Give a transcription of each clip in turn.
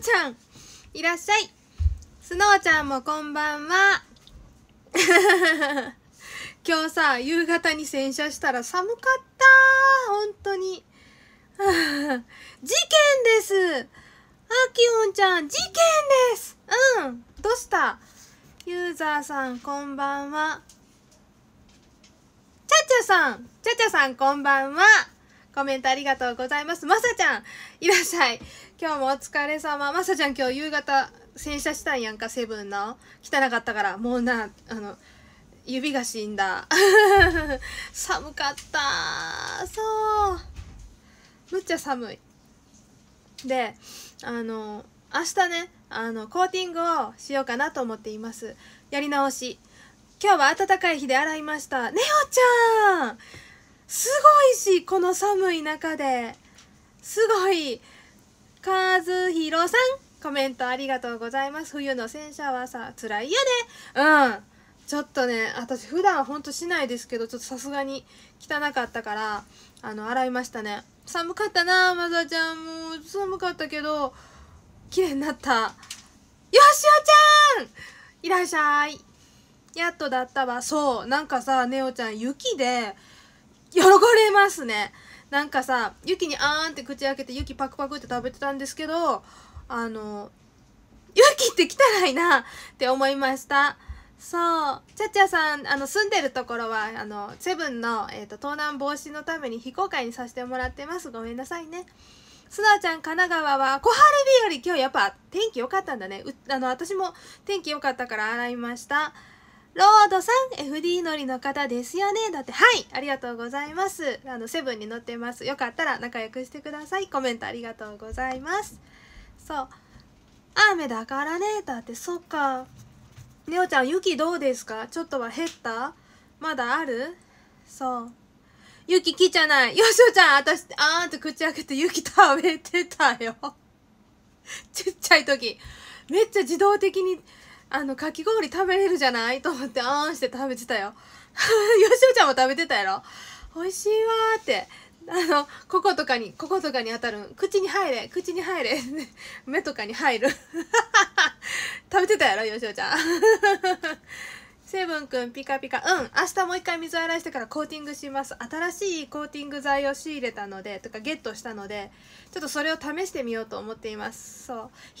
ちゃん、いらっしゃい。スノーちゃんもこんばんは。今日さ、夕方に洗車したら寒かった。本当に。事件ですあきおんちゃん、事件ですうんどうしたユーザーさん、こんばんは。ちゃちゃさん、ちゃちゃさん、こんばんは。コメントありがとうございます。まさちゃん、いらっしゃい。今日もお疲れ様。まさちゃん今日夕方洗車したんやんか、セブンの。汚かったから、もうな、あの、指が死んだ。寒かったそう。むっちゃ寒い。で、あの、明日ね、あの、コーティングをしようかなと思っています。やり直し。今日は暖かい日で洗いました。ねおちゃんすごいし、この寒い中で。すごい。和弘さん、コメントありがとうございます。冬の洗車はさ、辛いよね。うん。ちょっとね、私普段ほんとしないですけど、ちょっとさすがに汚かったから、あの、洗いましたね。寒かったなまさちゃん。もう寒かったけど、綺麗になった。よしおちゃんいらっしゃい。やっとだったわ。そう。なんかさ、ねおちゃん、雪で、喜ばれますね。なんかさユキにあーんって口開けてユキパクパクって食べてたんですけどあのユキって汚いなって思いましたそうちゃちゃさんあの住んでるところはあのセブンの、えーと、盗難防止のために非公開にさせてもらってますごめんなさいねすなちゃん神奈川は小春日和今日やっぱ天気良かったんだねあの私も天気良かったから洗いましたロードさん、FD 乗りの方ですよね。だって、はい、ありがとうございます。あの、セブンに乗ってます。よかったら仲良くしてください。コメントありがとうございます。そう。雨だからね。だって、そっか。ネオちゃん、雪どうですかちょっとは減ったまだあるそう。雪来ちゃない。よしおちゃん、私、あーって口開けて雪食べてたよ。ちっちゃい時。めっちゃ自動的にあの、かき氷食べれるじゃないと思って、あーんして食べてたよ。よしおちゃんも食べてたやろ美味しいわーって。あの、こことかに、こことかに当たる。口に入れ、口に入れ。目とかに入る。食べてたやろよしおちゃん。セブンくんピカピカうん明日もう一回水洗いしてからコーティングします新しいコーティング剤を仕入れたのでとかゲットしたのでちょっとそれを試してみようと思っていますそうひ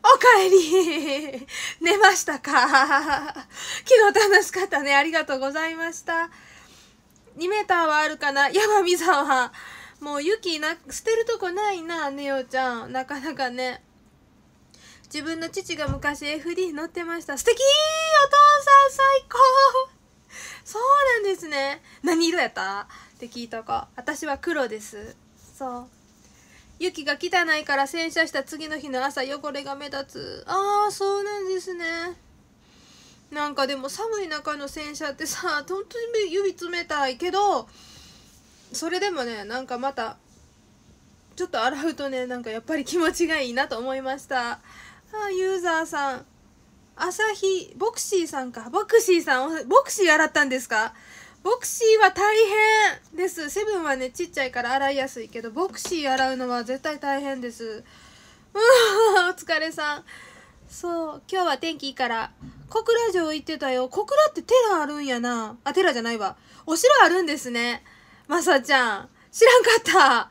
まちゃんおかえり 寝ましたか 昨日楽しかったねありがとうございました2 m ーーはあるかな山見沢もう雪な捨てるとこないなネオちゃんなかなかね自分の父が昔 FD 乗ってました素敵お父さん最高そうなんですね何色やったって聞いたか私は黒ですそう雪が汚いから洗車した次の日の朝汚れが目立つああそうなんですねなんかでも寒い中の洗車ってさ本当に指冷たいけどそれでもねなんかまたちょっと洗うとねなんかやっぱり気持ちがいいなと思いましたあユーザーさん朝日ボクシーさんかボクシーさんボクシー洗ったんですかボクシーは大変ですセブンはねちっちゃいから洗いやすいけどボクシー洗うのは絶対大変ですうんお疲れさんそう今日は天気いいから小倉城行ってたよ小倉って寺あるんやなあ寺じゃないわお城あるんですねまさちゃん知らんか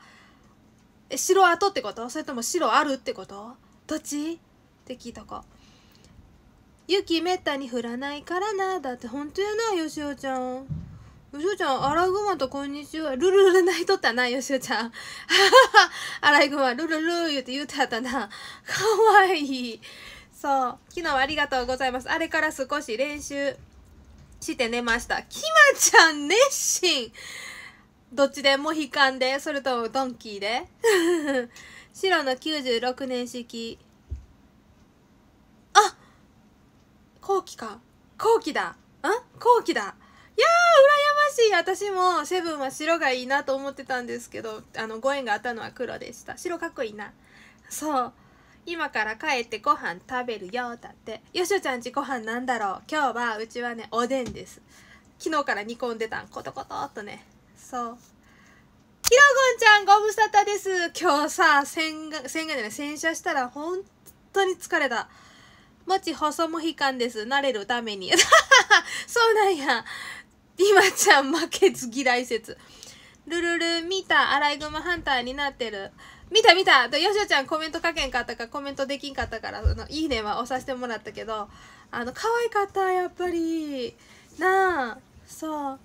ったえ城跡ってことそれとも城あるってことどっちって聞いたか雪めったに降らないからなだって本当やなよしおちゃんよしおちゃん、アライグマとこんにちは。ルルル泣いとったな、よしおちゃん。アライグマ、ルルル言うて言うてはったな。かわいい。そう。昨日はありがとうございます。あれから少し練習して寝ました。きまちゃん、熱心。どっちでモヒカンで、それとドンキーで。白の96年式。あ後期か後期だん後期だいやー羨ましい私もセブンは白がいいなと思ってたんですけどあのご縁があったのは黒でした白かっこいいなそう今から帰ってご飯食べるよだってよしおちゃんちご飯なんだろう今日はうちはねおでんです昨日から煮込んでたんコトコトっとねそうひろぐんちゃんご無沙汰です今日さ洗顔洗顔じゃない洗車したら本当に疲れたもち細もひかんです。慣れるために。そうなんや。今ちゃん負けず嫌い説。ルルル、見た、アライグマハンターになってる。見た見たと、よしおちゃんコメント書けんかったか、コメントできんかったから、その、いいねは押させてもらったけど、あの、可愛かった、やっぱり。なあ、そう。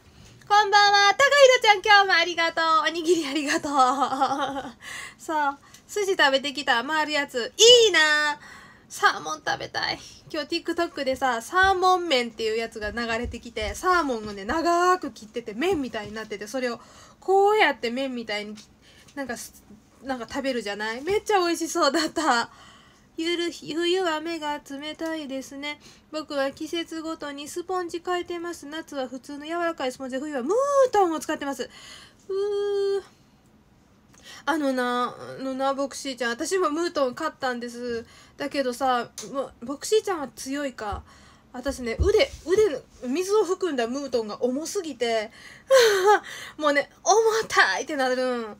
こんばんは、たかひろちゃん今日もありがとう。おにぎりありがとう。そう。寿司食べてきた、回るやつ。いいなサーモン食べたい今日 TikTok でさサーモン麺っていうやつが流れてきてサーモンをね長く切ってて麺みたいになっててそれをこうやって麺みたいになんかなんか食べるじゃないめっちゃ美味しそうだったゆる冬は目が冷たいですね僕は季節ごとにスポンジ変えてます夏は普通の柔らかいスポンジで冬はムートンを使ってますうーあのなあのなボクシーちゃん私もムートン勝ったんですだけどさボクシーちゃんは強いか私ね腕腕水を含んだムートンが重すぎて もうね重たいってなるん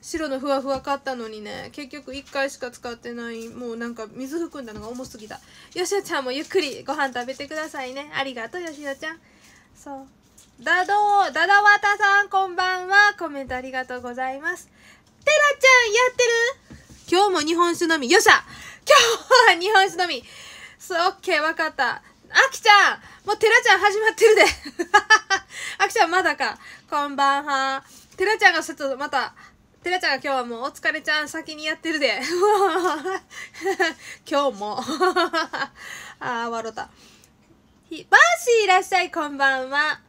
白のふわふわ買ったのにね結局一回しか使ってないもうなんか水含んだのが重すぎたよしおちゃんもゆっくりご飯食べてくださいねありがとうよしおちゃんそうだどーだだわたさんこんばんはコメントありがとうございますテラちゃんやってる今日も日本酒飲み。よっしゃ今日は日本酒飲み。そう、オッケー、わかった。あきちゃんもうテラちゃん始まってるで。あ きちゃんまだか。こんばんは。テラちゃんがちょっとまた、テラちゃんが今日はもうお疲れちゃん先にやってるで。今日も。ああ、笑った。ひ、バーシーいらっしゃい、こんばんは。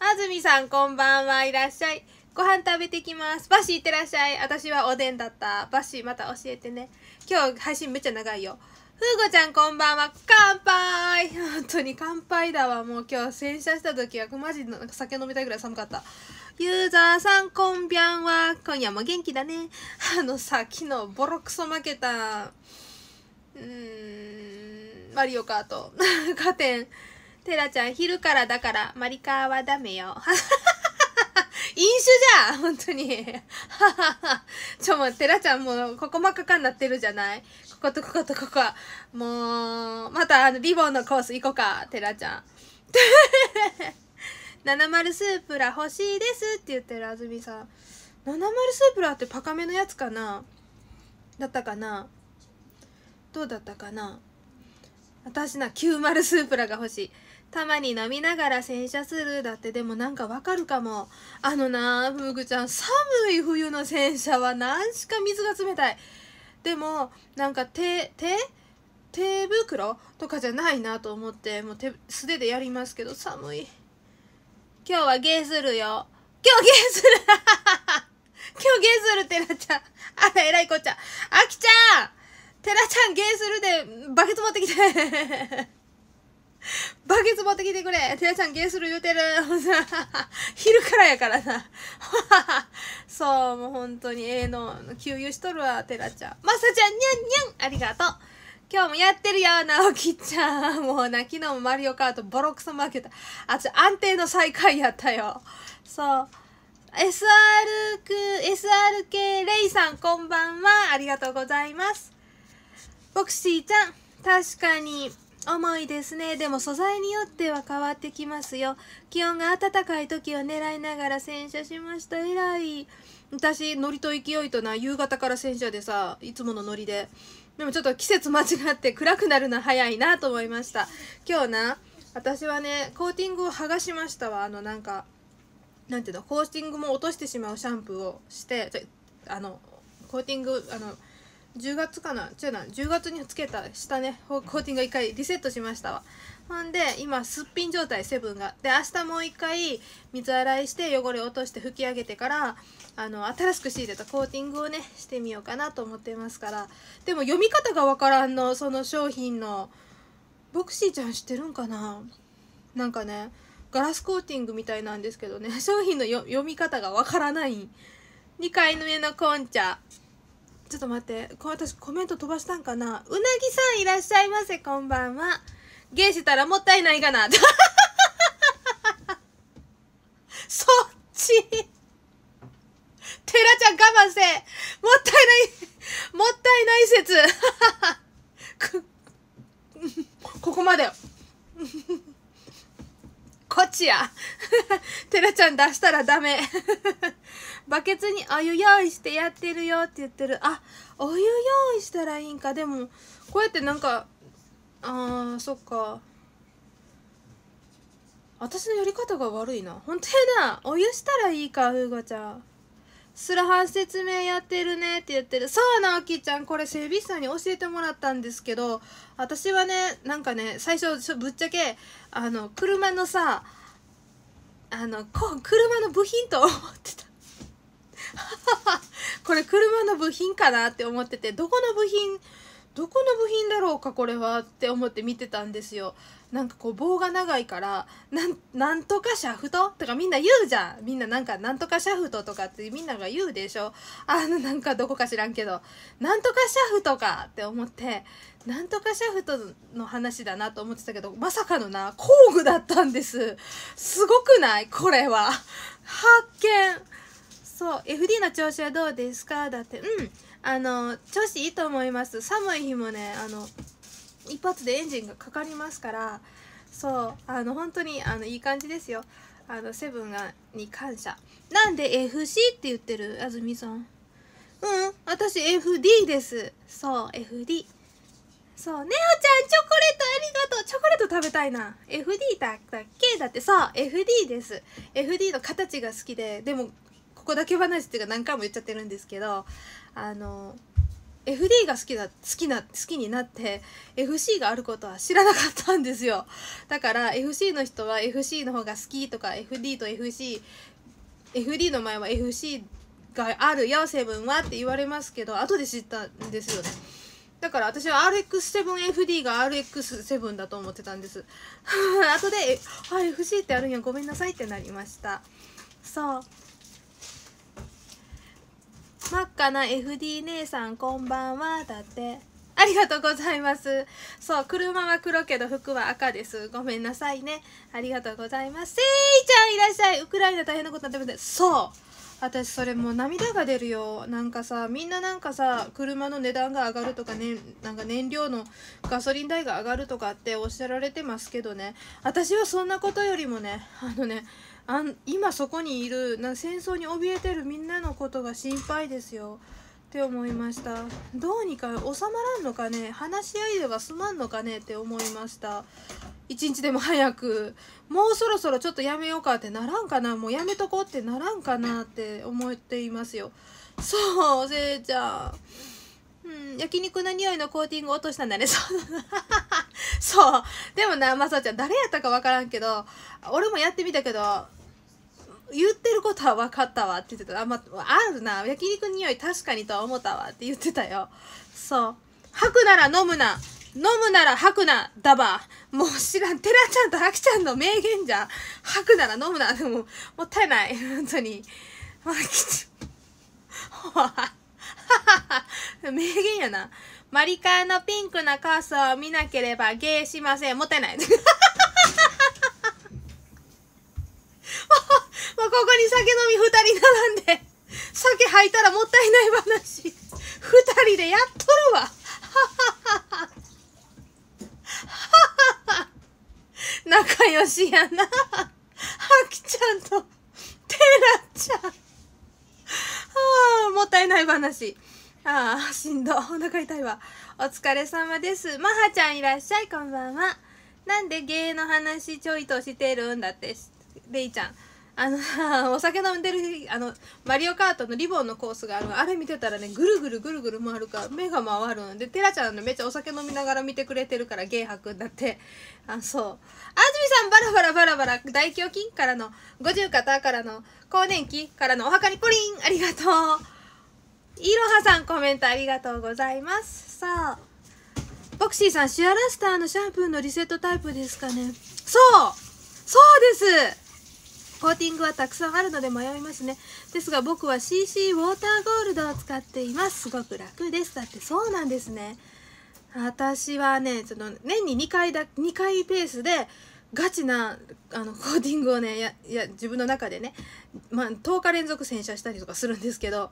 あずみさんこんばんはいらっしゃい。ご飯食べてきますバシいってらっしゃい私はおでんだったバシまた教えてね今日配信めっちゃ長いよふうごちゃんこんばんは乾杯本当に乾杯だわもう今日洗車した時はマジなんか酒飲みたいぐらい寒かったユーザーさんこんびゃんは今夜も元気だねあのさ昨日ボロクソ負けたうーんマリオカートカテンテラちゃん昼からだからマリカーはダメよ 飲酒じゃん本当に。ははは。ちょ、もう、てらちゃんもう、ここ真っ赤になってるじゃないこことこことここ。もう、また、あの、リボンのコース行こうか、てらちゃん。70 スープラ欲しいですって言ってるあずみさん。70スープラってパカめのやつかなだったかなどうだったかな私な、90スープラが欲しい。たまに飲みながら洗車するだってでもなんかわかるかもあのなふぐちゃん寒い冬の洗車は何しか水が冷たいでもなんか手手手袋とかじゃないなと思ってもう手素手でやりますけど寒い今日はゲーするよ今日ゲーする 今日ゲーするてらちゃんあらえらいこっちゃんあきちゃんてらちゃんゲーするでバケツ持ってきて バケツ持ってきてくれてやちゃんゲーする言うてる 昼からやからさ そう、もう本当にええの、給油しとるわ、てらちゃん。まさちゃん、にゃんにゃんありがとう今日もやってるよ、なおきちゃん。もうな、昨日もマリオカートボロクソ負けた。あ、ち安定の最下位やったよ。そう。SR く、s r 系レイさん、こんばんは。ありがとうございます。ボクシーちゃん、確かに、重いですねでも素材によっては変わってきますよ気温が暖かい時を狙いながら洗車しました以い私ノリと勢いとな夕方から洗車でさいつものノリででもちょっと季節間違って暗くなるの早いなと思いました今日な私はねコーティングを剥がしましたわあのなんかなんていうのコーティングも落としてしまうシャンプーをしてあのコーティングあの10月かな違うな10月につけた下ねコーティング1回リセットしましたわほんで今すっぴん状態セブンがで明日もう1回水洗いして汚れ落として拭き上げてからあの新しく仕入れたコーティングをねしてみようかなと思ってますからでも読み方がわからんのその商品のボクシーちゃん知ってるんかななんかねガラスコーティングみたいなんですけどね 商品の読み方がわからない2回目のコンチャちょっと待ってこ私コメント飛ばしたんかなうなぎさんいらっしゃいませこんばんはゲイしたらもったいないがな そっちテラちゃん我慢せもったいないもったいない説 ここまで こっちや。てらちゃん出したらダメバケツにお湯用意してやってるよって言ってるあお湯用意したらいいんかでもこうやってなんかあーそっか私のやり方が悪いな本当やなお湯したらいいかふうごちゃんすらはン説明やってるねって言ってるそうなおきちゃんこれ整備士さんに教えてもらったんですけど私はねなんかね最初ぶっちゃけあの車のさあのこ車の部品と思ってた これ車の部品かなって思っててどこの部品どこの部品だろうかこれはって思って見てたんですよなんかこう棒が長いからなんとかシャフトとかみんな言うじゃんみんななんかなんとかシャフトとかってみんなが言うでしょあのなんかどこか知らんけどなんとかシャフトかって思ってなんとかシャフトの話だなと思ってたけどまさかのな工具だったんですすごくないこれは発見そう FD の調子はどうですかだってうんあの調子いいと思います寒い日もねあの一発でエンジンがかかりますからそうあの本当にあのいい感じですよあのセブンがに感謝なんで FC って言ってる安住さんうん私 FD ですそう FD そうねおちゃんチョコレートありがとうチョコレート食べたいな FD だったっけだってそう FD です FD の形が好きででもこだけ話っていうか何回も言っちゃってるんですけどあの FD が好きな好きな好きになって FC があることは知らなかったんですよだから FC の人は FC の方が好きとか FD と FCFD の前は FC があるよセブンはって言われますけど後で知ったんですよねだから私は RX7FD が RX7 だと思ってたんです 後で「あ FC ってあるんやごめんなさい」ってなりましたそう真っ赤な FD 姉さんこんばんはだってありがとうございますそう車は黒けど服は赤ですごめんなさいねありがとうございますせいちゃんいらっしゃいウクライナ大変なことになってますそう私それもう涙が出るよなんかさみんななんかさ車の値段が上がるとか,、ね、なんか燃料のガソリン代が上がるとかっておっしゃられてますけどね私はそんなことよりもねあのねあん今そこにいるな戦争に怯えてるみんなのことが心配ですよって思いましたどうにか収まらんのかね話し合いでは済まんのかねって思いました一日でも早くもうそろそろちょっとやめようかってならんかなもうやめとこうってならんかなって思っていますよそうせいちゃんうん、焼肉の匂いのコーティング落としたんだね。そう。そうでもな、まさちゃん、誰やったかわからんけど、俺もやってみたけど、言ってることは分かったわって言ってた。あ、まあ、あるな。焼肉匂い確かにとは思ったわって言ってたよ。そう。吐くなら飲むな。飲むなら吐くな。だば。もう知らん。てらちゃんとあきちゃんの名言じゃん。吐くなら飲むな。でも、もったいない。本当に。まあ、きち、ほわ。名言やな。マリカのピンクなカースを見なければゲーしません。もったいない。まあ、ここに酒飲み二人並んで、酒吐いたらもったいない話、二人でやっとるわ。はははは。ははは。仲良しやな。はきちゃんと、てらちゃん。はあ、もったいない話。ああ、しんど。お腹痛いわ。お疲れ様です。まはちゃんいらっしゃい、こんばんは。なんで芸の話ちょいとしてるんだって、れいちゃん。あの お酒飲んでるあのマリオカートのリボンのコースがあるあれ見てたらねぐるぐるぐるぐる回るから目が回るのでテラちゃんのめっちゃお酒飲みながら見てくれてるからゲイ吐くんだってあそう安住さんバラバラバラバラ大胸筋からの五十肩からの更年期からのお墓にポリンありがとういろはさんコメントありがとうございますさあボクシーさんシアラスターのシャンプーのリセットタイプですかねそうそうですコーティングはたくさんあるので迷いますねですが僕は CC ウォーターゴールドを使っていますすごく楽ですだってそうなんですね私はねその年に2回だ2回ペースでガチなあのコーティングをねいやいや自分の中でね、まあ、10日連続洗車したりとかするんですけど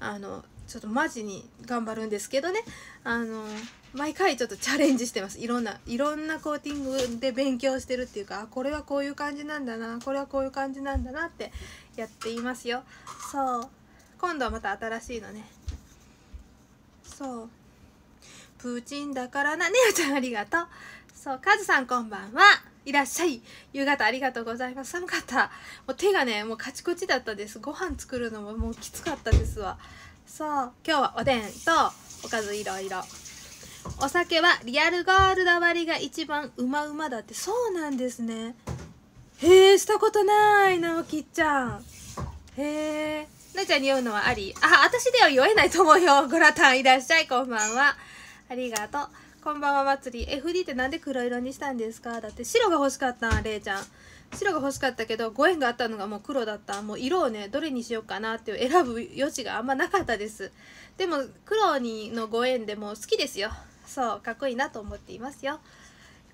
あのちょっとマジに頑張るんですけどねあの毎回ちょっとチャレンジしてますいろんないろんなコーティングで勉強してるっていうかこれはこういう感じなんだなこれはこういう感じなんだなってやっていますよそう今度はまた新しいのねそうプーチンだからなねおちゃんありがとうそうカズさんこんばんはいらっしゃい夕方ありがとうございます寒かったもう手がねもうカチコチだったですご飯作るのももうきつかったですわそう今日はおでんとおかずいろいろお酒はリアルガールだ割りが一番うまうまだってそうなんですねへえしたことない直樹ちゃんへえなちゃんに酔うのはありあ私では酔えないと思うよグラタンいらっしゃいこんばんはありがとうこんばんは祭り FD ってなんで黒色にしたんですかだって白が欲しかったんれいちゃん白が欲しかったけどご縁があったのがもう黒だったもう色をねどれにしようかなっていう選ぶ余地があんまなかったですでも黒にのご縁でも好きですよそうかっこいいなと思っていますよ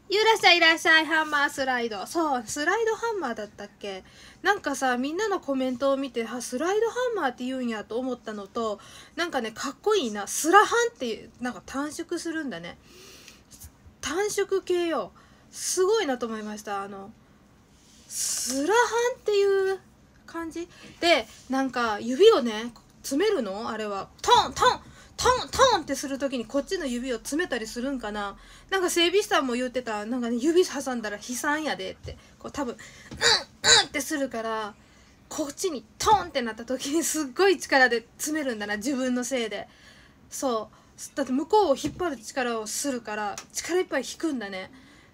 いらっしゃいいらっしゃいハンマースライドそうスライドハンマーだったっけなんかさみんなのコメントを見てはスライドハンマーって言うんやと思ったのとなんかねかっこいいなスラハンってなんか短縮するんだね短縮系よすごいなと思いましたあのスラハンっていう感じでなんか指をね詰めるのあれはトントントントンってする時にこっちの指を詰めたりするんかななんか整備士さんも言ってたなんかね指挟んだら悲惨やでってこう多分「うんうん」ってするからこっちにトンってなった時にすっごい力で詰めるんだな自分のせいでそうだって向こうを引っ張る力をするから力いっぱい引くんだね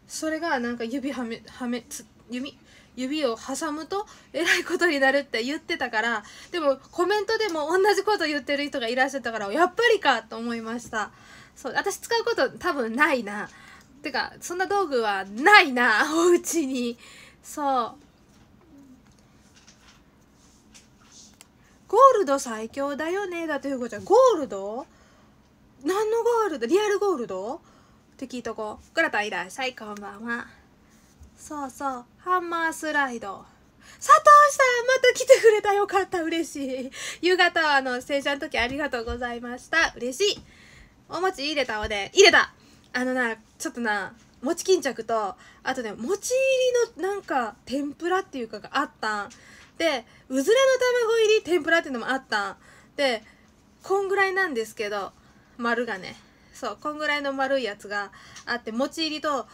それがなんか指はめはめつ指指を挟むとえらいことになるって言ってたからでもコメントでも同じこと言ってる人がいらっしゃったからやっぱりかと思いましたそう私使うこと多分ないなてかそんな道具はないなおうちにそうゴールド最強だよねだとゆうこちゃんゴールド何のゴールドリアルゴールドって聞いとこう。グラタンいらっしゃい、こんばんは。そうそうハンマースライド佐藤さんまた来てくれたよかった嬉しい夕方あの洗車の時ありがとうございました嬉しいお餅入れたおで入れたあのなちょっとな餅巾着とあとね餅入りのなんか天ぷらっていうかがあったんでうずらの卵入り天ぷらっていうのもあったんでこんぐらいなんですけど丸がねそうこんぐらいの丸いやつがあって餅入りと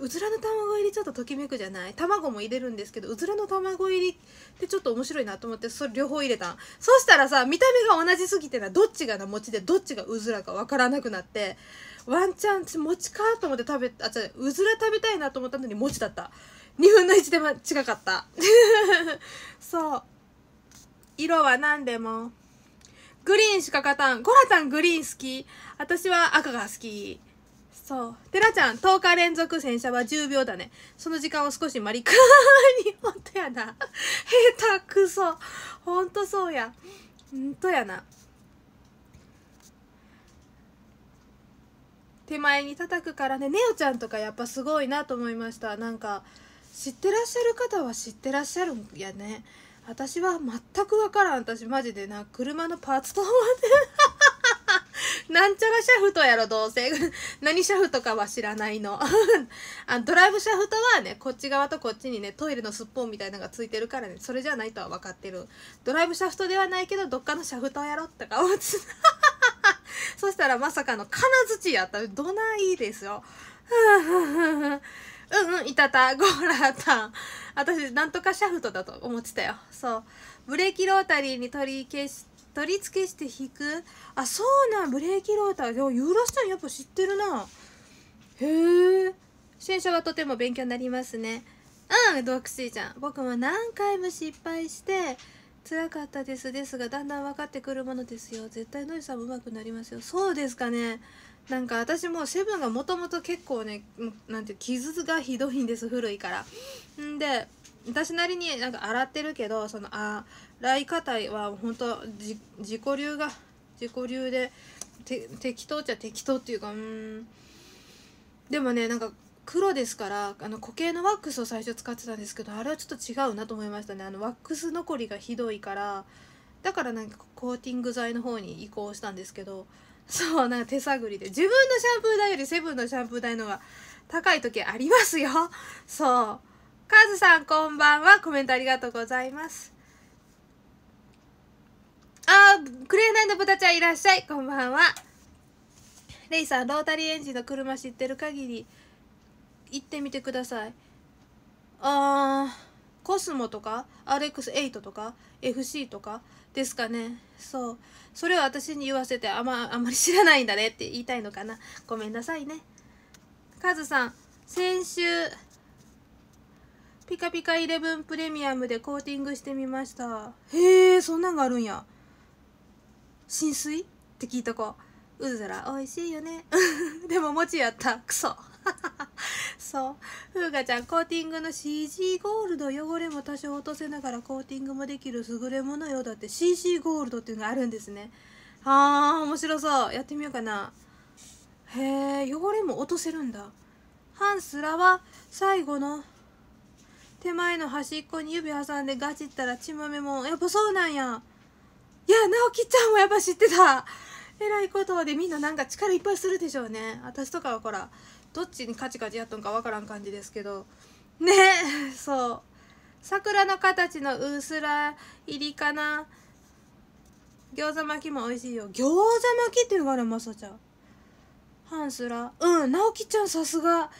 うずらの卵入りちょっとときめくじゃない卵も入れるんですけどうずらの卵入りってちょっと面白いなと思ってそれ両方入れたそしたらさ見た目が同じすぎてなどっちがな餅でどっちがうずらかわからなくなってワンチャン餅かと思って食べあ違ううずら食べたいなと思ったのに餅だった2分の1で、ま、近かった そう色は何でもグリーンしか勝たんゴラタングリーン好き私は赤が好きそうてらちゃん10日連続洗車は10秒だねその時間を少しマリカーにほんとやな下手くそほんとそうやほんとやな手前に叩くからねねおちゃんとかやっぱすごいなと思いましたなんか知ってらっしゃる方は知ってらっしゃるんやね私は全く分からん私マジでな車のパーツと思ってなんちゃらシャフトやろ、どうせ。何シャフトかは知らないの。あドライブシャフトはね、こっち側とこっちにね、トイレのすっぽんみたいなのがついてるからね、それじゃないとは分かってる。ドライブシャフトではないけど、どっかのシャフトやろとか思って。そしたらまさかの金槌やった。どないですよ。うんうん、いたた、ゴーラーたん。私、なんとかシャフトだと思ってたよ。そう。ブレーキロータリーに取り消して、取り付けして引くあそうなんブレーキローターユーロスちゃんやっぱ知ってるなへえ新車はとても勉強になりますねうんドクシーちゃん僕も何回も失敗して辛かったですですがだんだん分かってくるものですよ絶対ノイさんも上手くなりますよそうですかねなんか私もセブンがもともと結構ねなんて傷がひどいんです古いからんで私なりになんか洗ってるけどそのあライカタは本当自己流が自己流で適当っちゃ適当っていうかうんでもねなんか黒ですからあの固形のワックスを最初使ってたんですけどあれはちょっと違うなと思いましたねあのワックス残りがひどいからだからなんかコーティング剤の方に移行したんですけどそうなんか手探りで自分のシャンプー代よりセブンのシャンプー代のが高い時ありますよそうカズさんこんばんはコメントありがとうございますあー、レーナーの豚ちゃんいらっしゃい。こんばんは。レイさん、ロータリーエンジンの車知ってる限り、行ってみてください。あー、コスモとか、RX8 とか、FC とかですかね。そう。それを私に言わせて、あま、あんまり知らないんだねって言いたいのかな。ごめんなさいね。カズさん、先週、ピカピカイレブンプレミアムでコーティングしてみました。へえ、そんなんがあるんや。浸水って聞いとこうずら美味しいよね でも餅やったクソ そう風花ちゃんコーティングの CG ゴールド汚れも多少落とせながらコーティングもできる優れものよだって CG ゴールドっていうのがあるんですねあー面白そうやってみようかなへえ汚れも落とせるんだハンスラは最後の手前の端っこに指挟んでガチったら血豆もやっぱそうなんやいや直樹ちゃんもやっぱ知ってたえらいことでみんななんか力いっぱいするでしょうね私とかはほらどっちにカチカチやっとんかわからん感じですけどねそう桜の形のうすら入りかな餃子巻きも美味しいよ餃子巻きっていうのがあるまさちゃんハンスラうん直樹ちゃんさすが直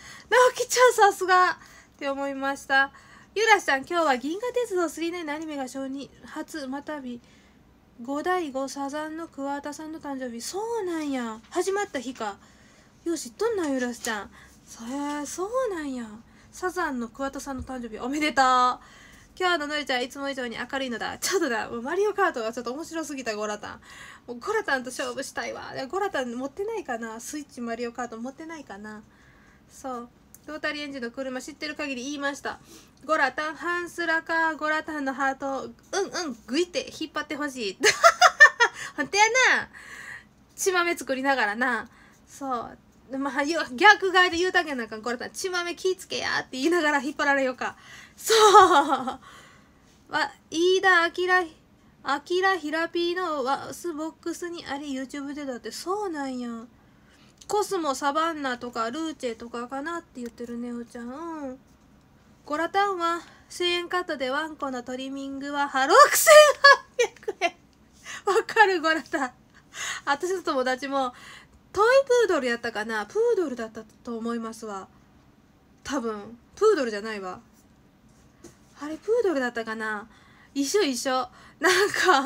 樹ちゃんさすがって思いましたゆらしん今日は銀河鉄道3 9のアニメが初に初またび五代五サザンの桑田さんの誕生日そうなんや始まった日かよしとんなゆらすちゃんそれそうなんやサザンの桑田さんの誕生日おめでとう今日ののりちゃんいつも以上に明るいのだちょっとだもうマリオカートがちょっと面白すぎたゴラタンもうゴラタンと勝負したいわゴラタン持ってないかなスイッチマリオカート持ってないかなそうトータリエンジンの車知ってる限り言いました。ゴラタン、ハンスラカー、ゴラタンのハート、うんうん、グイって引っ張ってほしい。ほんとやな。血豆作りながらな。そう。まあ、逆側で言うたけなんか、ゴラタン、血豆気ぃつけやって言いながら引っ張られようか。そう。わ、飯田明、あきらひらぴーのワースボックスにあり YouTube でだってそうなんやコスモサバンナとかルーチェとかかなって言ってるねおちゃんゴラタンは1000円カットでワンコのトリミングは6800円わかるゴラタン私の友達もトイプードルやったかなプードルだったと思いますわ多分プードルじゃないわあれプードルだったかな一緒一緒なん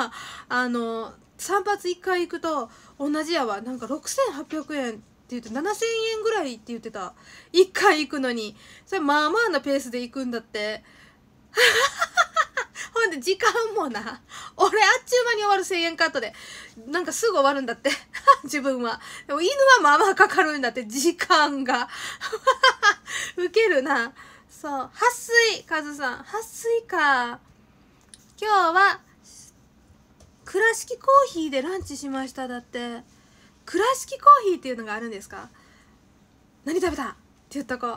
かあの散髪一回行くと同じやわなんか6800円言って7000円ぐらいって言ってた1回行くのにそれまあまあなペースで行くんだって ほんで時間もな俺あっちゅう間に終わる1000円カットでなんかすぐ終わるんだって 自分はでも犬はまあまあかかるんだって時間が ウケるなそう撥水カズさん撥水か今日は倉敷コーヒーでランチしましただって倉敷コーヒーっていうのがあるんですか何食べたって言っこう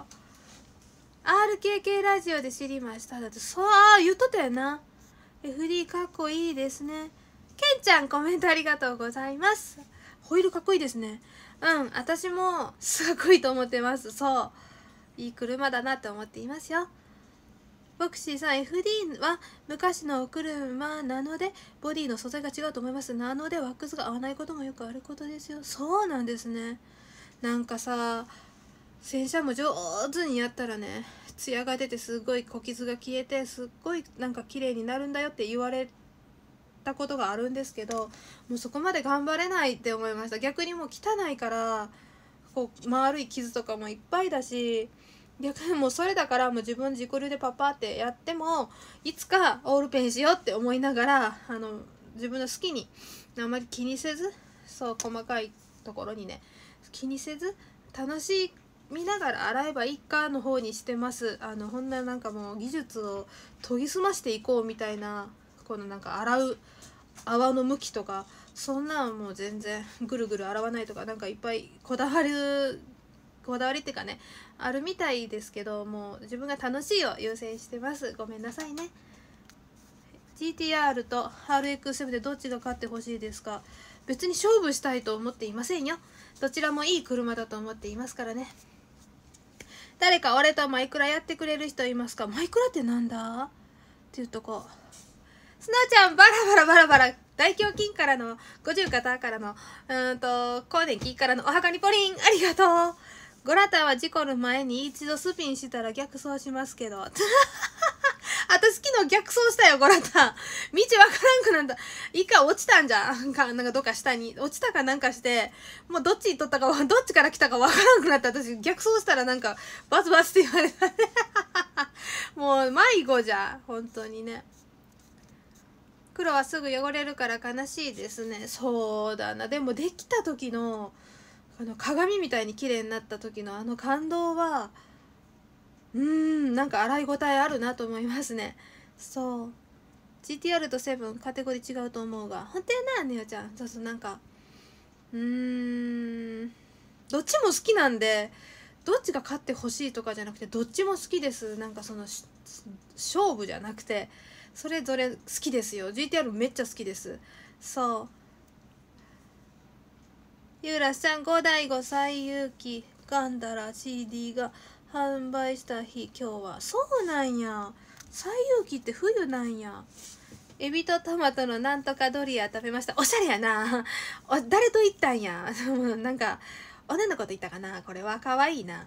RKK ラジオで知りましただってそうあ言っとったよな FD かっこいいですねけんちゃんコメントありがとうございますホイールかっこいいですねうん私もすごいと思ってますそういい車だなって思っていますよボクシーさん FD は昔のお車なのでボディの素材が違うと思いますなのでワックスが合わないこともよくあることですよそうなんですねなんかさ洗車も上手にやったらねツヤが出てすごい小傷が消えてすっごいなんか綺麗になるんだよって言われたことがあるんですけどもうそこまで頑張れないって思いました逆にもう汚いからこう丸い傷とかもいっぱいだしにもうそれだからもう自分自己流でパパってやってもいつかオールペンしようって思いながらあの自分の好きにあんまり気にせずそう細かいところにね気にせず楽しみながら洗えばいいかの方にしてますあのほんななんかもう技術を研ぎ澄ましていこうみたいなこのなんか洗う泡の向きとかそんなんもう全然ぐるぐる洗わないとかなんかいっぱいこだわるこだわりっていうかねあるみたいですけどもう自分が楽しいを優先してますごめんなさいね GTR と RX7 でどっちが勝ってほしいですか別に勝負したいと思っていませんよどちらもいい車だと思っていますからね誰か俺とマイクラやってくれる人いますかマイクラってなんだっていうとこスノーちゃんバラバラバラバラ大胸筋からの五十肩からのうんと更年期からのお墓にポリンありがとうゴラタは事故る前に一度スピンしたら逆走しますけど。私昨日逆走したよ、ゴラタ。道わからんくなった。一回落ちたんじゃん。か、なんかどっか下に。落ちたかなんかして、もうどっち取ったか、どっちから来たかわからんくなった。私逆走したらなんか、バツバツって言われた もう迷子じゃ。本当にね。黒はすぐ汚れるから悲しいですね。そうだな。でもできた時の、あの鏡みたいに綺麗になった時のあの感動はうんなんか洗いごたえあるなと思いますねそう GTR と7カテゴリー違うと思うが本当やなねよちゃんそうそうなんかうーんどっちも好きなんでどっちが勝ってほしいとかじゃなくてどっちも好きですなんかその勝負じゃなくてそれぞれ好きですよ GTR めっちゃ好きですそうゆうらしちゃん5代五歳勇気ガンダラ CD が販売した日今日はそうなんや最勇気って冬なんやエビとトマトのなんとかドリア食べましたおしゃれやな 誰と行ったんや なんか女の子と行ったかなこれは可愛いな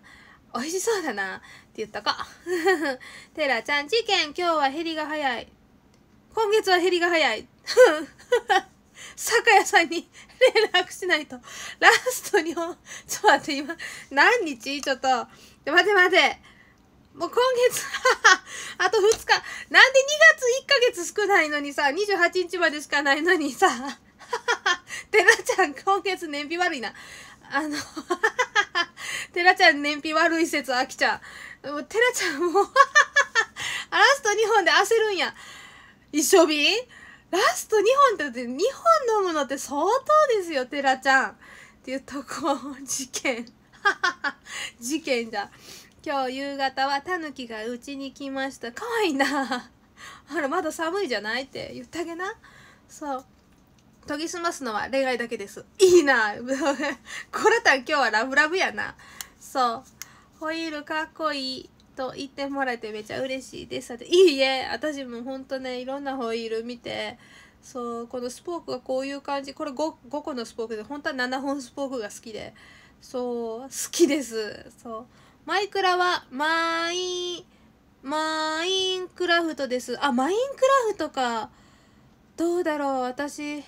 美味しそうだなって言ったか テラちゃん事件今日は減りが早い今月は減りが早い酒屋さんに連絡しないと。ラスト日本、ちょっと待って、今、何日ちょっと。待て待て。もう今月あと2日。なんで2月1ヶ月少ないのにさ、28日までしかないのにさ、てなちゃん今月燃費悪いな。あのてなちゃん燃費悪い説、飽きちゃもうてなちゃんもう、ラスト2本で焦るんや。一生日ラスト2本ってだって2本飲むのって相当ですよ、テラちゃん。っていうとこ、事件。事件だ。今日夕方はタヌキがうちに来ました。かわいいな。あら、まだ寒いじゃないって言ってあげな。そう。研ぎ澄ますのは恋愛だけです。いいな。これたん今日はラブラブやな。そう。ホイールかっこいい。と言ってもらえてめちゃ嬉しいですていいえ私もほんとねいろんなホイール見てそうこのスポークがこういう感じこれ 5, 5個のスポークで本当は7本スポークが好きでそう好きですそうマイクラはマイマインクラフトですあマインクラフトかどうだろう私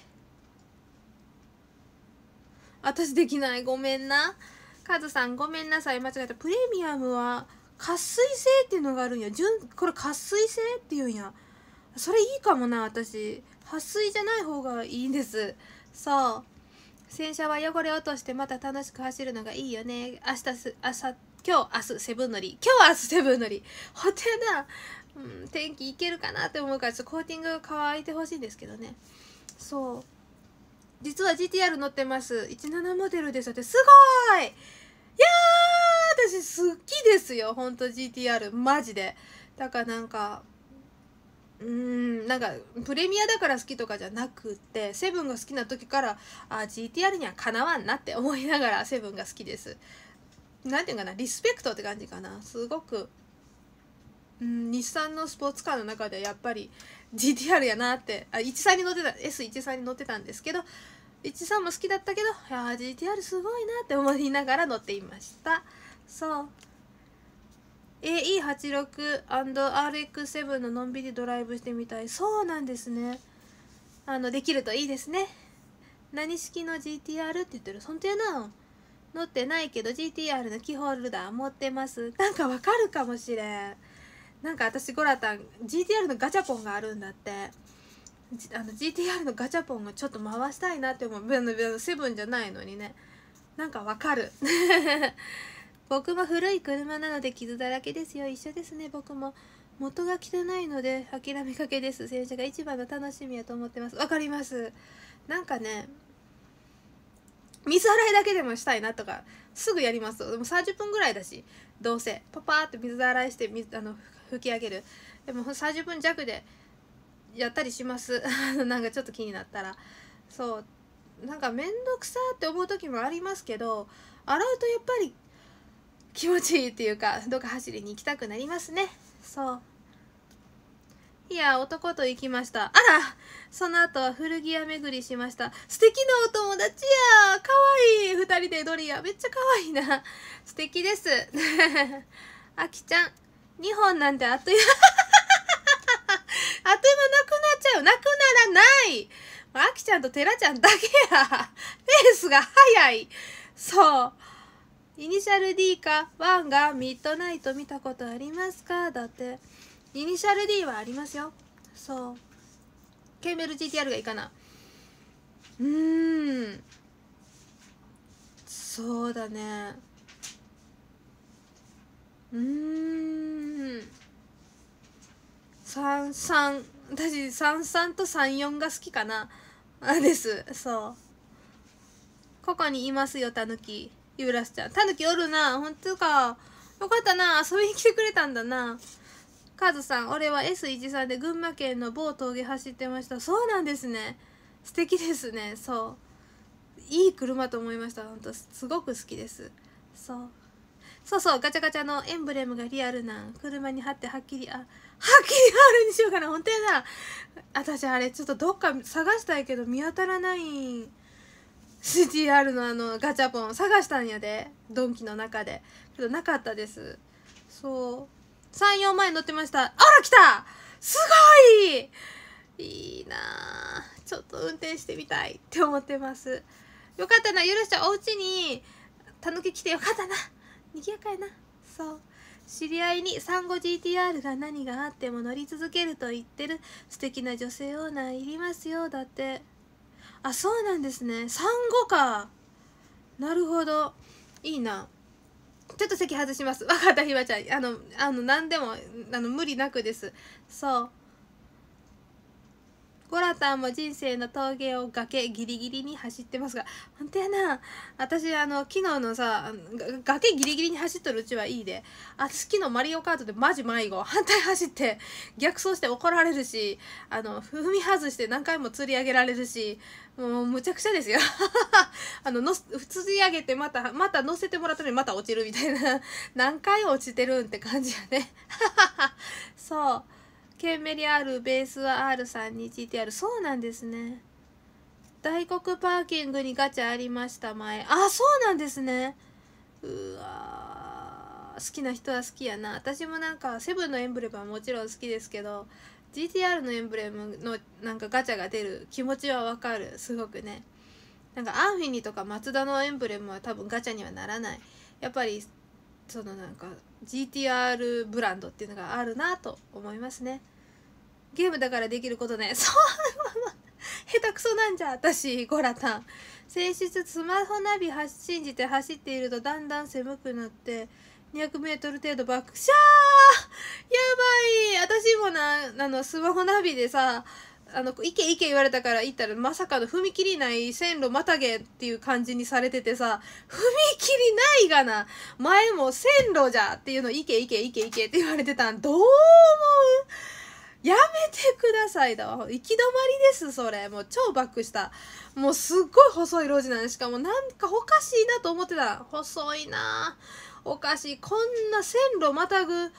私できないごめんなカズさんごめんなさい間違えたプレミアムは渇水性っていうのがあるんや純これ渇水性っていうんやそれいいかもな私撥水じゃない方がいいんですそう洗車は汚れ落としてまた楽しく走るのがいいよね明日す朝今日明日セブン乗り今日明日セブン乗りほてな、うん、天気いけるかなって思うからちょっとコーティング乾いてほしいんですけどねそう実は GTR 乗ってます17モデルですってすごいやー私好きですよほんと GTR マジでだからなんかうーんなんかプレミアだから好きとかじゃなくってセブンが好きな時からあ GTR にはかなわんなって思いながらセブンが好きです何て言うかなリスペクトって感じかなすごくうん日産のスポーツカーの中ではやっぱり GTR やなってあ13に乗ってた S13 に乗ってたんですけど13も好きだったけどあ GTR すごいなって思いながら乗っていました。そう AE86&RX7 ののんびりドライブしてみたいそうなんですねあのできるといいですね何式の GTR って言ってるそんてやな乗ってないけど GTR のキーホルダー持ってますなんかわかるかもしれんなんか私ゴラタン GTR のガチャポンがあるんだってあの GTR のガチャポンがちょっと回したいなって思うセブンじゃないのにねなんかわかる 僕も古い車なので傷だらけですよ一緒ですね僕も元が汚いので諦めかけです洗車が一番の楽しみやと思ってますわかりますなんかね水洗いだけでもしたいなとかすぐやりますでも30分ぐらいだしどうせパパーって水洗いして水あの拭き上げるでも30分弱でやったりします なんかちょっと気になったらそうなんか面倒くさって思う時もありますけど洗うとやっぱり気持ちいいっていうかどっか走りに行きたくなりますねそういや男と行きましたあらその後は古着屋巡りしました素敵なお友達やかわいい2人でドリアめっちゃかわいいな素敵ですあき ちゃん2本なんてあっという間 あっという間なくなっちゃうなくならないあきちゃんとてらちゃんだけやペースが速いそうイニシャル D か1がミッドナイト見たことありますかだってイニシャル D はありますよそうケーメル GTR がいいかなうーんそうだねうーん33私33と34が好きかなですそうここにいますよたぬきゆうらすちゃん。たぬきおるな。ほんとか。よかったな。遊びに来てくれたんだな。カズさん、俺は S13 で群馬県の某峠走ってました。そうなんですね。素敵ですね。そう。いい車と思いました。ほんと、すごく好きです。そう。そうそう、ガチャガチャのエンブレムがリアルな車に貼ってはっきり、あ、はっきりあるにしようかな。本当やな。私、あれ、ちょっとどっか探したいけど見当たらないん。CTR のあのガチャポン探したんやでドンキの中でけどなかったですそう34枚乗ってましたあら来たすごいいいなちょっと運転してみたいって思ってますよかったな許しちゃうお家にたぬき来てよかったな賑やかやなそう知り合いに産後 GTR が何があっても乗り続けると言ってる素敵な女性オーナーいりますよだってあそうなんですね産後かなるほどいいなちょっと席外します若田ひまちゃんあのあの何でもあの無理なくですそうボラタンも人生の峠を崖ギリギリに走ってますが本当やな私あの昨日のさ崖ギリギリに走っとるうちはいいであきのマリオカートでマジ迷子反対走って逆走して怒られるしあの踏み外して何回も釣り上げられるしもうむちゃくちゃですよ あのの釣り上げてまたまた乗せてもらったのにまた落ちるみたいな何回落ちてるんって感じやね そうケンメリ R ベースは R さんに GTR そうなんですね大黒パーキングにガチャありました前あそうなんですねうわ好きな人は好きやな私もなんかセブンのエンブレムはもちろん好きですけど GTR のエンブレムのなんかガチャが出る気持ちはわかるすごくねなんかアンフィニとかマツダのエンブレムは多分ガチャにはならないやっぱりそのなんか GTR ブランドっていうのがあるなと思いますねゲームだからできることね そう下手くそなんじゃ私ゴラタン先日スマホナビ信じて走っているとだんだん狭くなって 200m 程度バックシャーやばい私もなあのスマホナビでさあの行け行け言われたから行ったらまさかの踏切ない線路またげっていう感じにされててさ踏切ないがな前も線路じゃっていうの行け行け行け行けって言われてたんどう思うやめてくださいだわ行き止まりですそれもう超バックしたもうすっごい細い路地なんしかもなんかおかしいなと思ってた細いなおかしいこんな線路またぐ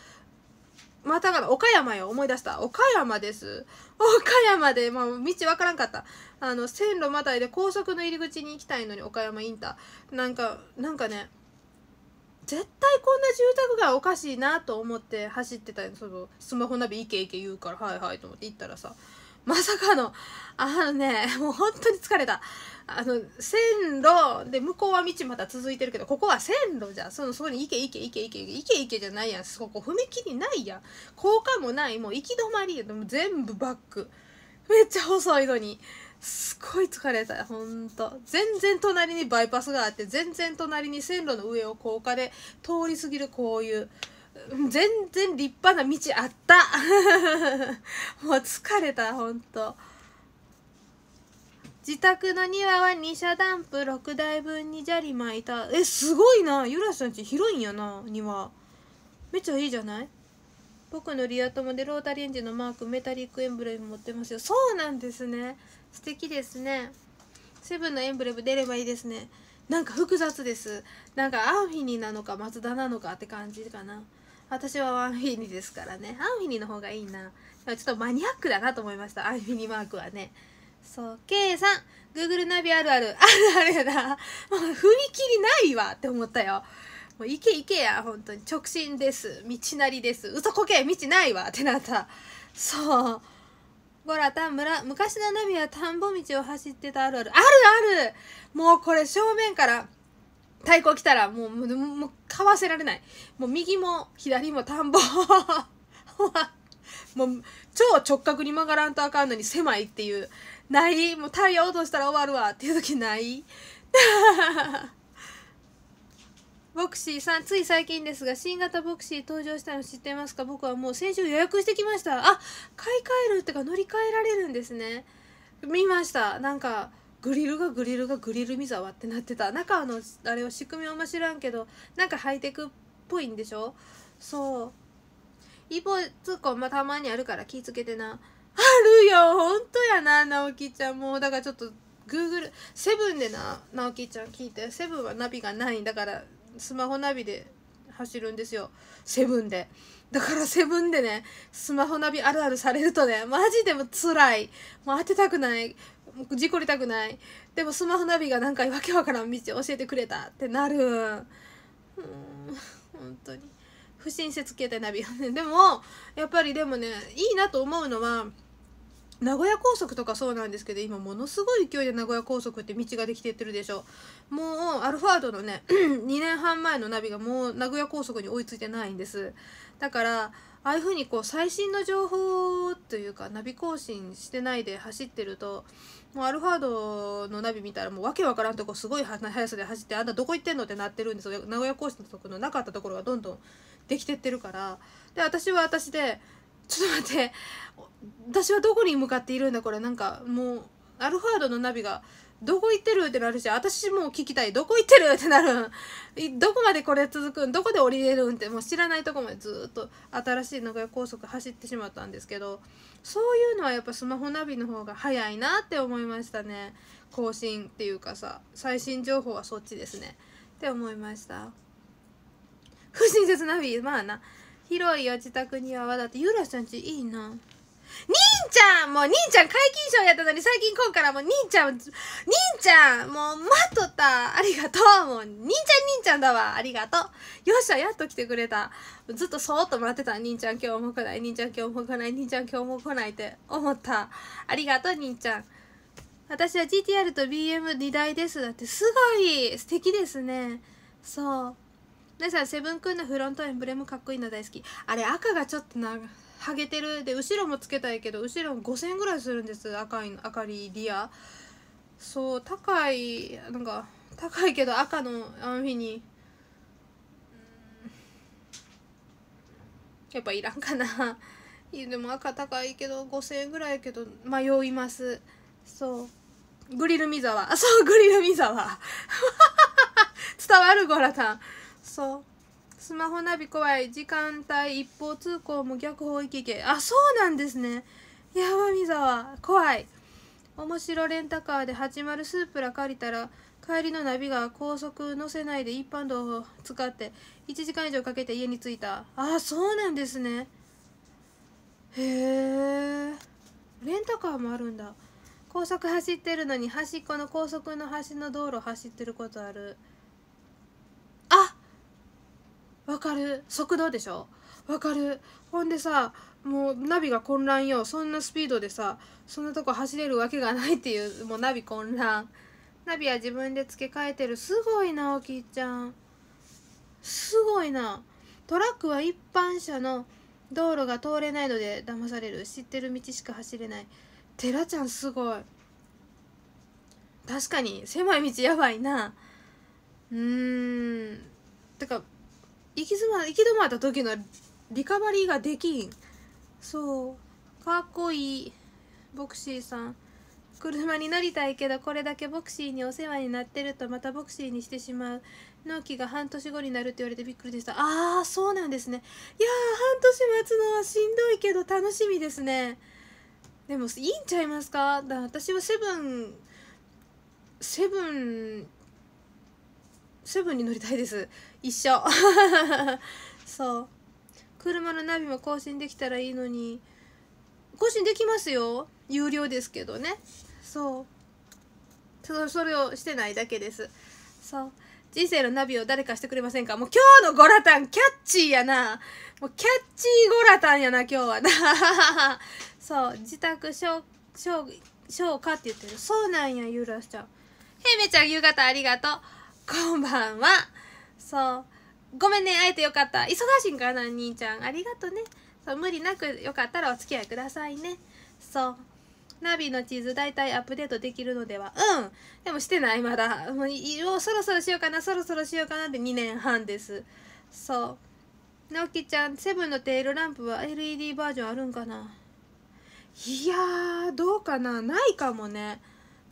またが岡山よ思い出した岡山です岡山で、まあ、道わからんかったあの線路またいで高速の入り口に行きたいのに岡山インターなんかなんかね絶対こんな住宅街おかしいなと思って走ってたよそのスマホナビ行け行け言うからはいはいと思って行ったらさまさかのあのねもう本当に疲れたあの線路で向こうは道また続いてるけどここは線路じゃそのそこに行け行け行け行け行け行けじゃないやんそこ踏切ないやん高架もないもう行き止まりやでも全部バックめっちゃ細いのにすごい疲れたほんと全然隣にバイパスがあって全然隣に線路の上を高架で通り過ぎるこういう全然立派な道あったもう疲れたほんと。自宅の庭は2車ダンプ6台分に砂利巻いたえすごいなユラさんち広いんやな庭めっちゃいいじゃない僕のリア友でロータリエンジンのマークメタリックエンブレム持ってますよそうなんですね素敵ですねセブンのエンブレム出ればいいですねなんか複雑ですなんかアンフィニなのかマツダなのかって感じかな私はワンフィニですからねアンフィニの方がいいなちょっとマニアックだなと思いましたアンフィニマークはねそう、K さん、Google ナビあるある。あるあるやな。もう踏切ないわって思ったよ。もう行け行けや、本当に。直進です。道なりです。嘘こけ道ないわってなった。そう。ゴラ田村、昔のナビは田んぼ道を走ってたあるある。あるあるもうこれ正面から、太鼓来たらもう、もう、もう、かわせられない。もう右も左も田んぼ。もう、超直角に曲がらんとあかんのに狭いっていう。ないもう太陽落としたら終わるわっていう時ない ボクシーさんつい最近ですが新型ボクシー登場したの知ってますか僕はもう先週予約してきましたあ買い替えるってか乗り換えられるんですね見ましたなんかグリルがグリルがグリルミザワってなってた中のあれは仕組みあま知らんけどなんかハイテクっぽいんでしょそう一方通行まあ、たまにあるから気ぃつけてなあるよほんとやな直樹ちゃんもうだからちょっとグーグルセブンでな直樹ちゃん聞いてセブンはナビがないだからスマホナビで走るんですよセブンでだからセブンでねスマホナビあるあるされるとねマジでも辛いもう当てたくない事故りたくないでもスマホナビがなんかわけわからん道教えてくれたってなるうん本当に不親切系でナビねでもやっぱりでもねいいなと思うのは名古屋高速とかそうなんですけど今ものすごい勢いで名古屋高速って道ができてってるでしょもうアルファードのね2 年半前のナビがもう名古屋高速に追いついてないんですだからああいうふうにこう最新の情報というかナビ更新してないで走ってるともうアルファードのナビ見たらもうわけわからんとこすごい速さで走ってあんたどこ行ってんのってなってるんですよ名古屋高速のなかったところがどんどんできてってるからで私は私でちょっと待って私はどこに向かっているんだこれなんかもうアルファードのナビがどこ行ってるってなるし私もう聞きたいどこ行ってるってなるどこまでこれ続くんどこで降りれるんってもう知らないとこまでずっと新しい名古屋高速走ってしまったんですけどそういうのはやっぱスマホナビの方が早いなって思いましたね更新っていうかさ最新情報はそっちですねって思いました不親切ナビまあな広いよ自宅にはわだってゆらさんちいいな兄ちゃんもう兄ちゃん皆勤賞やったのに最近今からもう兄ちゃん兄ちゃんもう待っとったありがとうもう兄ちゃん兄ちゃんだわありがとうよっしゃやっと来てくれたずっとそーっと待ってた兄ちゃん今日も来ない兄ちゃん今日も来ない兄ちゃん今日も来ないって思ったありがとう兄ちゃん私は GTR と BM2 台ですだってすごい素敵ですねそうねさんセブン君のフロントエンブレムかっこいいの大好きあれ赤がちょっとなはげてるで後ろもつけたいけど後ろも5,000円ぐらいするんです赤い明かりリアそう高いなんか高いけど赤のアンフィニやっぱいらんかなでも赤高いけど5,000円ぐらいけど迷いますそうグリルミザワ そうグリルミザワ 伝わるゴラタンそうスマホナビ怖い時間帯一方通行も逆方行き系あそうなんですねやばみざわ怖い面白レンタカーで80スープラ借りたら帰りのナビが高速乗せないで一般道を使って1時間以上かけて家に着いたあそうなんですねへえレンタカーもあるんだ高速走ってるのに端っこの高速の端の道路走ってることあるわかる速度でしょわかるほんでさもうナビが混乱よそんなスピードでさそんなとこ走れるわけがないっていうもうナビ混乱ナビは自分で付け替えてるすごいなおきちゃんすごいなトラックは一般車の道路が通れないので騙される知ってる道しか走れないてらちゃんすごい確かに狭い道やばいなうーんてか行き詰ま行き止まった時のリカバリーができんそうかっこいいボクシーさん車に乗りたいけどこれだけボクシーにお世話になってるとまたボクシーにしてしまう納期が半年後になるって言われてびっくりでしたああそうなんですねいや半年待つのはしんどいけど楽しみですねでもいいんちゃいますかだ私はセブンセブンセブンに乗りたいです一緒 そう車のナビも更新できたらいいのに更新できますよ有料ですけどねそうそれをしてないだけですそう人生のナビを誰かしてくれませんかもう今日のゴラタンキャッチーやなもうキャッチーゴラタンやな今日はな そう自宅消消化って言ってるそうなんやゆらしちゃんへめちゃん夕方ありがとうこんばんはそうごめんね会えてよかった忙しいんかな兄ちゃんありがとねそう無理なくよかったらお付き合いくださいねそうナビの地図大体アップデートできるのではうんでもしてないまだもうそろそろしようかなそろそろしようかなって2年半ですそう直樹ちゃんセブンのテールランプは LED バージョンあるんかないやーどうかなないかもね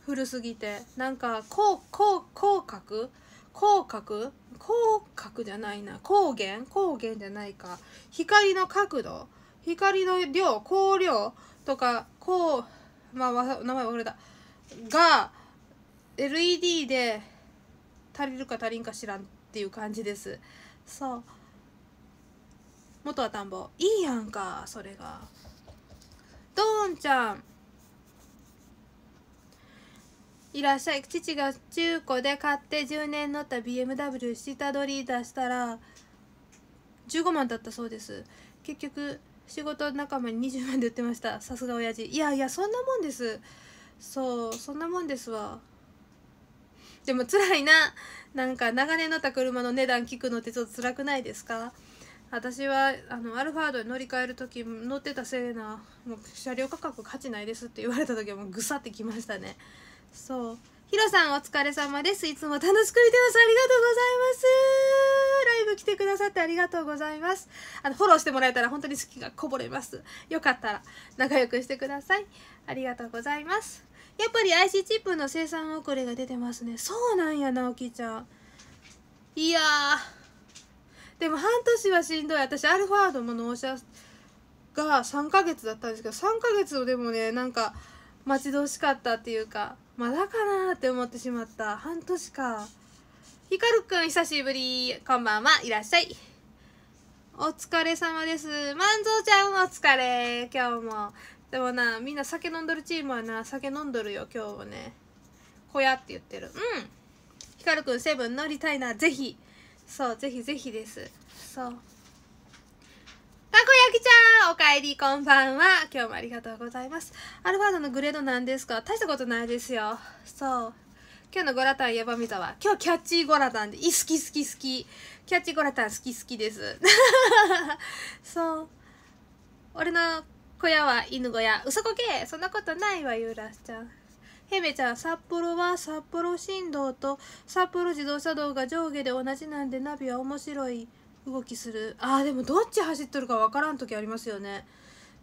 古すぎてなんかこうこう口角口角広角じゃないな光源光源じゃないか光の角度光の量光量とかこうまあ名前忘れたが LED で足りるか足りんか知らんっていう感じですそう元は田んぼいいやんかそれがどんちゃんいらっしゃい父が中古で買って10年乗った BMW 下取り出したら15万だったそうです結局仕事仲間に20万で売ってましたさすが親父いやいやそんなもんですそうそんなもんですわでも辛いななんか長年乗った車の値段聞くのってちょっと辛くないですか私はあのアルファードに乗り換える時乗ってたせいなもう車両価格価値ないですって言われた時はもうぐさってきましたねそうヒロさんお疲れ様ですいつも楽しく見てますありがとうございますライブ来てくださってありがとうございますあのフォローしてもらえたら本当に好きがこぼれますよかったら仲良くしてくださいありがとうございますやっぱり IC チップの生産遅れが出てますねそうなんや直樹ちゃんいやでも半年はしんどい私アルファードも納車が3ヶ月だったんですけど3ヶ月でもねなんか待ち遠しかったっていうかまだかなって思ってしまった半年かひかるくん久しぶりこんばんはいらっしゃいお疲れ様です万蔵ちゃんお疲れ今日もでもなみんな酒飲んどるチームはな酒飲んどるよ今日もね小屋って言ってるうんひかるくんセブン乗りたいなぜひそうぜひぜひですそうたこ焼きちゃんおかえりこんばんは今日もありがとうございますアルファードのグレードなんですか大したことないですよそう今日のゴラタンヤバ見たわ今日キャッチーゴラタンでい好き好き好きキャッチーゴラタン好き好きです そう俺の小屋は犬小屋うそこけそんなことないわゆらちゃんへめちゃん札幌は札幌振動と札幌自動車道が上下で同じなんでナビは面白い動きするあーでもどっち走っとるか分からん時ありますよね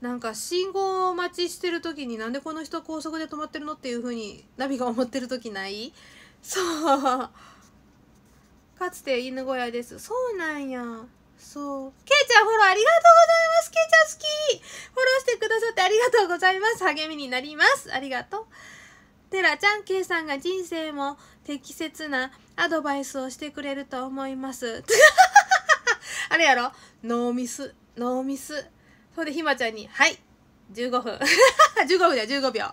なんか信号待ちしてる時になんでこの人高速で止まってるのっていう風にナビが思ってる時ないそうかつて犬小屋ですそうなんやそうけいちゃんフォローありがとうございますけいちゃん好きフォローしてくださってありがとうございます励みになりますありがとうてらちゃんけいさんが人生も適切なアドバイスをしてくれると思います あれやろノーミス、ノーミス。それでひまちゃんに、はい、15分。15 分だよ、15秒。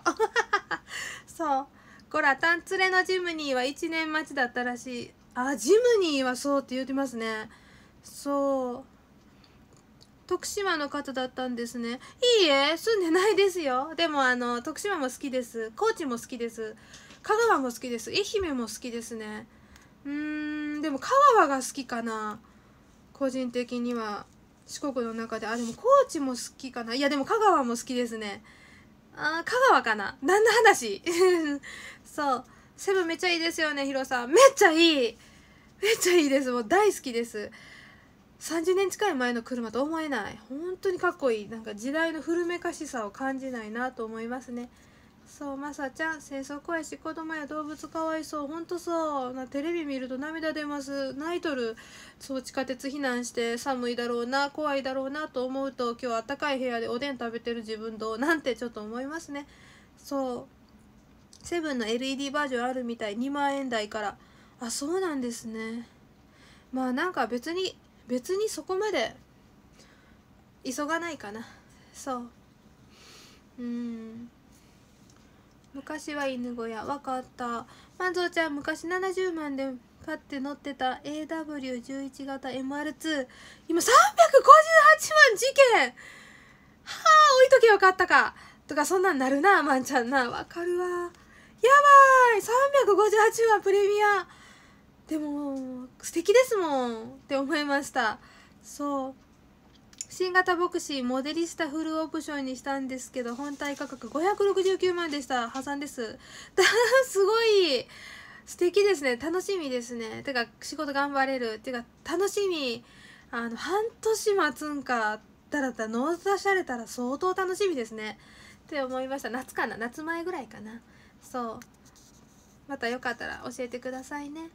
そう。ごらたん、連れのジムニーは1年待ちだったらしい。あ、ジムニーはそうって言ってますね。そう。徳島の方だったんですねいいえ住んでないですよでもあの徳島も好きです高知も好きです香川も好きです愛媛も好きですねうーんでも香川が好きかな個人的には四国の中であでも高知も好きかないやでも香川も好きですねあ香川かな何の話 そうセブンめっちゃいいですよねヒロさんめっちゃいいめっちゃいいですもう大好きです30年近い前の車と思えない本当にかっこいいなんか時代の古めかしさを感じないなと思いますねそうまさちゃん戦争怖いし子供や動物かわいそうほんとそうなテレビ見ると涙出ますナいトルそう地下鉄避難して寒いだろうな怖いだろうなと思うと今日あったかい部屋でおでん食べてる自分どうなんてちょっと思いますねそうセブンの LED バージョンあるみたい2万円台からあそうなんですねまあなんか別に別にそこまで急がないかなそううん昔は犬小屋わかった万蔵ちゃん昔70万で買って乗ってた AW11 型 MR2 今358万事件はあ置いとけよかったかとかそんなんなるな万ちゃんなわかるわやばい358万プレミアでも素敵ですもんって思いましたそう新型ボクシーモデリスタフルオプションにしたんですけど本体価格569万でした破産です すごい素敵ですね楽しみですねてか仕事頑張れるてか楽しみあの半年待つんかだらだらノーズ出されたら相当楽しみですねって思いました夏かな夏前ぐらいかなそうまたよかったら教えてくださいね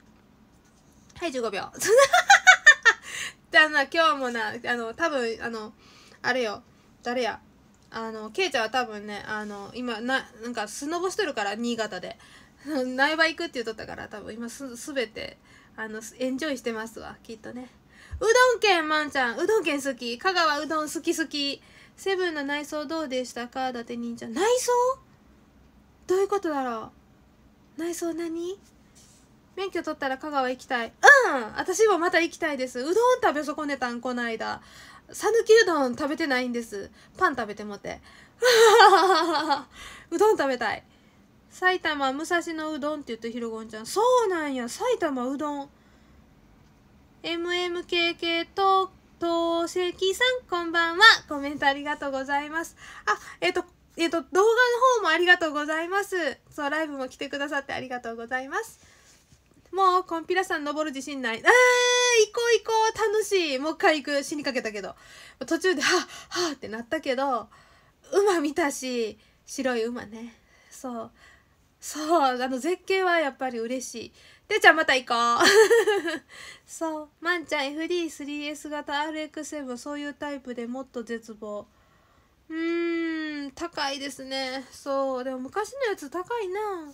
はい15秒 じゃあな、今日もな、あの、多分あの、あれよ、誰や。あの、ケイちゃんは多分ね、あの、今、な、なんか、スノボしとるから、新潟で。苗場行くって言っとったから、多分今す、すべて、あの、エンジョイしてますわ、きっとね。うどん県、まんちゃん。うどん県好き。香川うどん好き好き。セブンの内装どうでしたか伊達忍者。内装どういうことだろう内装何免許取ったら香川行きたいうん私もまた行きたいですうどん食べ損ねたんこないだ讃岐うどん食べてないんですパン食べてもて うどん食べたい埼玉武蔵野うどんって言ってひろごんちゃんそうなんや埼玉うどん MMKK と透きさんこんばんはコメントありがとうございますあえっ、ー、とえっ、と動画の方もありがとうございますそうライブも来てくださってありがとうございますもうコンピラん登る自信ない。あー、行こう行こう、楽しい。もう一回行く。死にかけたけど。途中で、はっ、はってなったけど、馬見たし、白い馬ね。そう。そう、あの絶景はやっぱり嬉しい。てちゃんまた行こうそう。まんちゃん FD3S 型 RX7 そういうタイプでもっと絶望。うーん、高いですね。そう。でも昔のやつ高いな。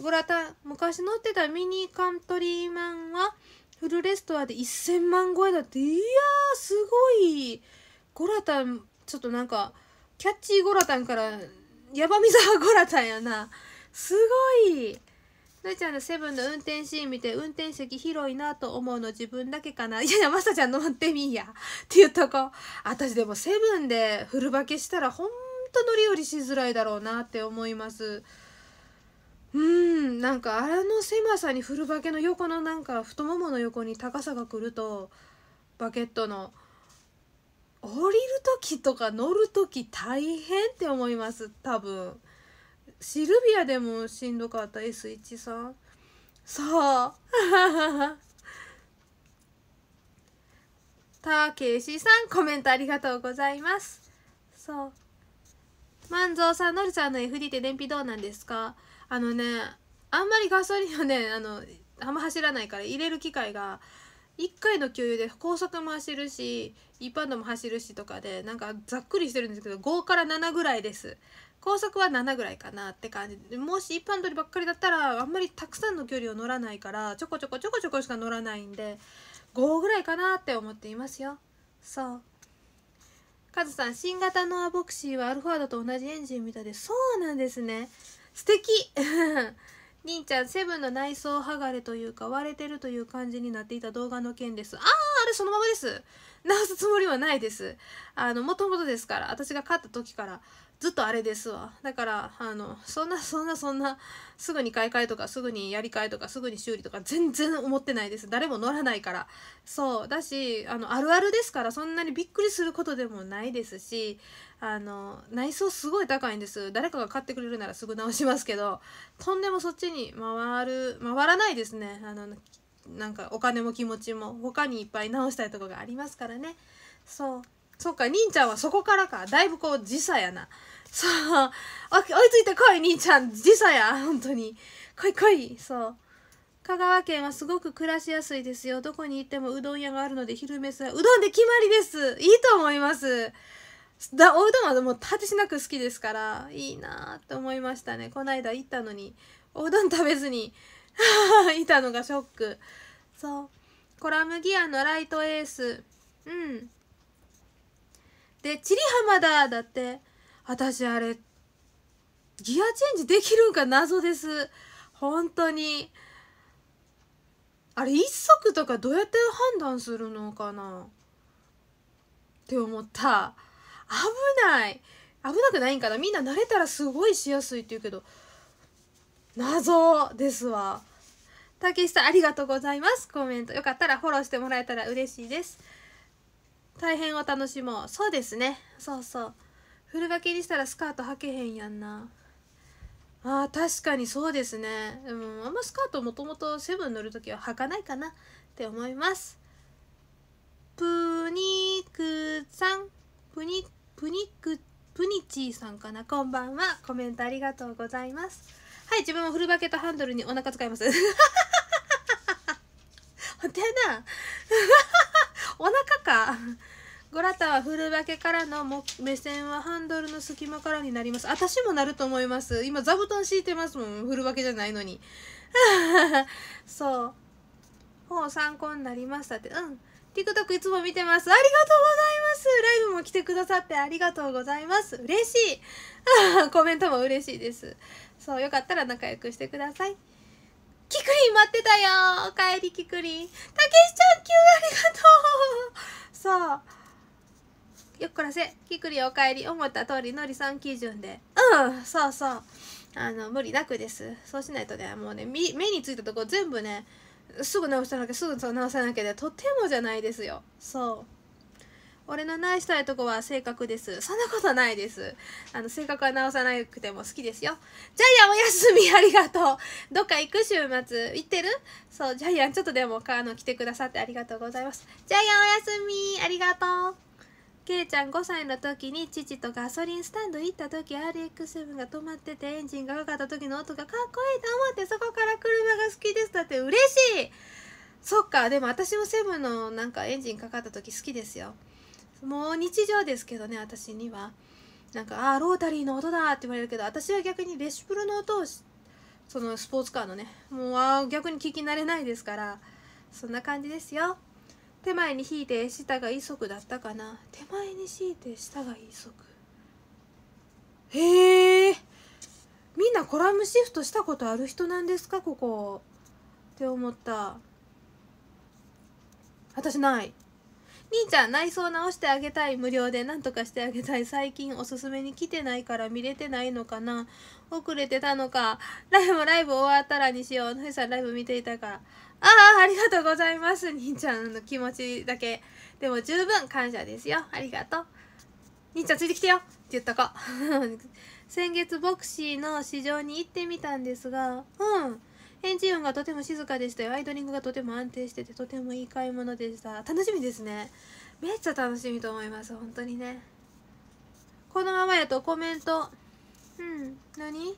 グラタン昔乗ってたミニカントリーマンはフルレストアで1000万超えだっていやーすごいゴラタンちょっとなんかキャッチーゴラタンからヤバミザゴラタンやなすごいのりちゃんのセブンの運転シーン見て運転席広いなと思うの自分だけかないやいやまさちゃん乗ってみんやって言っとこ私でもセブンでフルバケしたらほんと乗り降りしづらいだろうなって思いますうんなんかあの狭さにフルバケの横のなんか太ももの横に高さが来るとバケットの降りる時とか乗る時大変って思います多分シルビアでもしんどかった S1 さんそうたけしさんコメントありがとうございますそう万蔵さんのりさんの FD って燃費どうなんですかあのねあんまりガソリンをね あのあんま走らないから入れる機会が1回の給油で高速も走るし一般道も走るしとかでなんかざっくりしてるんですけど5から7ぐらいです高速は7ぐらいかなって感じでもし一般道ばっかりだったらあんまりたくさんの距離を乗らないからちょこちょこちょこちょこしか乗らないんで5ぐらいかなって思っていますよそうカズさん新型のアボクシーはアルファードと同じエンジンみたいでそうなんですね素敵 りんちゃんセブンの内装剥がれというか割れてるという感じになっていた動画の件ですあああれそのままです直すつもりはないですあのもともとですから私が買った時からずっとあれですわだからあのそんなそんなそんなすぐに買い替えとかすぐにやり替えとかすぐに修理とか全然思ってないです誰も乗らないからそうだしあのあるあるですからそんなにびっくりすることでもないですしあの内装すごい高いんです誰かが買ってくれるならすぐ直しますけどとんでもそっちに回る回らないですねあのなんかお金も気持ちも他にいっぱい直したいとこがありますからねそうそっか、兄ちゃんはそこからか。だいぶこう、時差やな。そう。追いついてこい、兄ちゃん。時差や。本当に。来い来い。そう。香川県はすごく暮らしやすいですよ。どこに行ってもうどん屋があるので、昼飯はうどんで決まりです。いいと思います。だおうどんはもう立ちしなく好きですから、いいなーと思いましたね。こないだ行ったのに、おうどん食べずに いたのがショック。そう。コラムギアのライトエース。うん。で「チリ浜だ!」だって私あれギアチェンジできるんか謎です本当にあれ一足とかどうやって判断するのかなって思った危ない危なくないんかなみんな慣れたらすごいしやすいって言うけど謎ですわたけしさんありがとうございますコメントよかったらフォローしてもらえたら嬉しいです大変お楽しもうそうですねそうそう古ルがにしたらスカート履けへんやんなあー確かにそうですねうんあんまスカートもともとセブン乗る時は履かないかなって思いますプニクさんプニプニクプニチーさんかなこんばんはコメントありがとうございますはい自分もフルバケとハンドルにお腹使います ほんとやなお腹かゴ ラタは振るわけからの目線はハンドルの隙間からになります。私もなると思います。今、座布団敷いてますもん。振るわけじゃないのに。そう。本参考になりましたって。うん。TikTok いつも見てます。ありがとうございます。ライブも来てくださってありがとうございます。嬉しい。コメントも嬉しいです。そう、よかったら仲良くしてください。キクリン待ってたよおかえりキクリンたけしちゃん急ありがとうさあよっこらせキクリンおかえり思った通りのりさん基準でうんそうそうあの無理なくですそうしないとねもうね目についたとこ全部ねすぐ直さなきゃすぐ直さなきゃでとてもじゃないですよそう俺のないしたいとこは性格です。そんなことないです。あの、性格は直さなくても好きですよ。ジャイアンおすみありがとう。どっか行く週末行ってるそう、ジャイアンちょっとでも、あの、来てくださってありがとうございます。ジャイアンおすみありがとう。けいちゃん5歳の時に父とガソリンスタンド行った時 RX7 が止まっててエンジンがかかった時の音がかっこいいと思ってそこから車が好きですだって嬉しいそっかでも私もセブンのなんかエンジンかかった時好きですよもう日常ですけどね私にはなんか「ああロータリーの音だ」って言われるけど私は逆にレシプルの音をそのスポーツカーのねもうあ逆に聞き慣れないですからそんな感じですよ手前に引いて下が一足だったかな手前に引いて下が一足へえみんなコラムシフトしたことある人なんですかここって思った私ない兄ちゃん内装直してあげたい無料で何とかしてあげたい最近おすすめに来てないから見れてないのかな遅れてたのかライブライブ終わったらにしようのりさんライブ見ていたからああありがとうございます兄ちゃんの気持ちだけでも十分感謝ですよありがとう兄ちゃんついてきてよって言ったか 先月ボクシーの市場に行ってみたんですがうん返事音がとても静かでしたよアイドリングがとても安定しててとてもいい買い物でした楽しみですねめっちゃ楽しみと思います本当にねこのままやとコメントうん何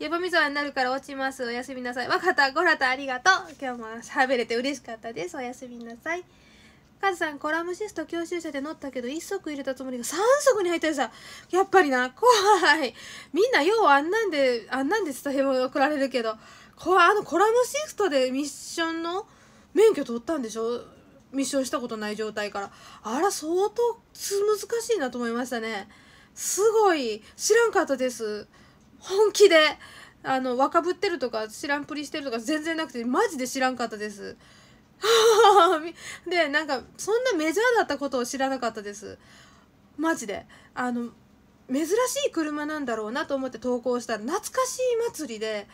やばみそになるから落ちますおやすみなさいわかったごらたありがとう今日も喋れて嬉しかったですおやすみなさいカズさんコラムシスト教習車で乗ったけど1足入れたつもりが3足に入ってさやっぱりな怖いみんなようあんなんであんなんでスタヘも送られるけどこあのコラムシフトでミッションの免許取ったんでしょミッションしたことない状態からあら相当難しいなと思いましたねすごい知らんかったです本気であの若ぶってるとか知らんぷりしてるとか全然なくてマジで知らんかったです でなんかそんなメジャーだったことを知らなかったですマジであの珍しい車なんだろうなと思って投稿したら懐かしい祭りで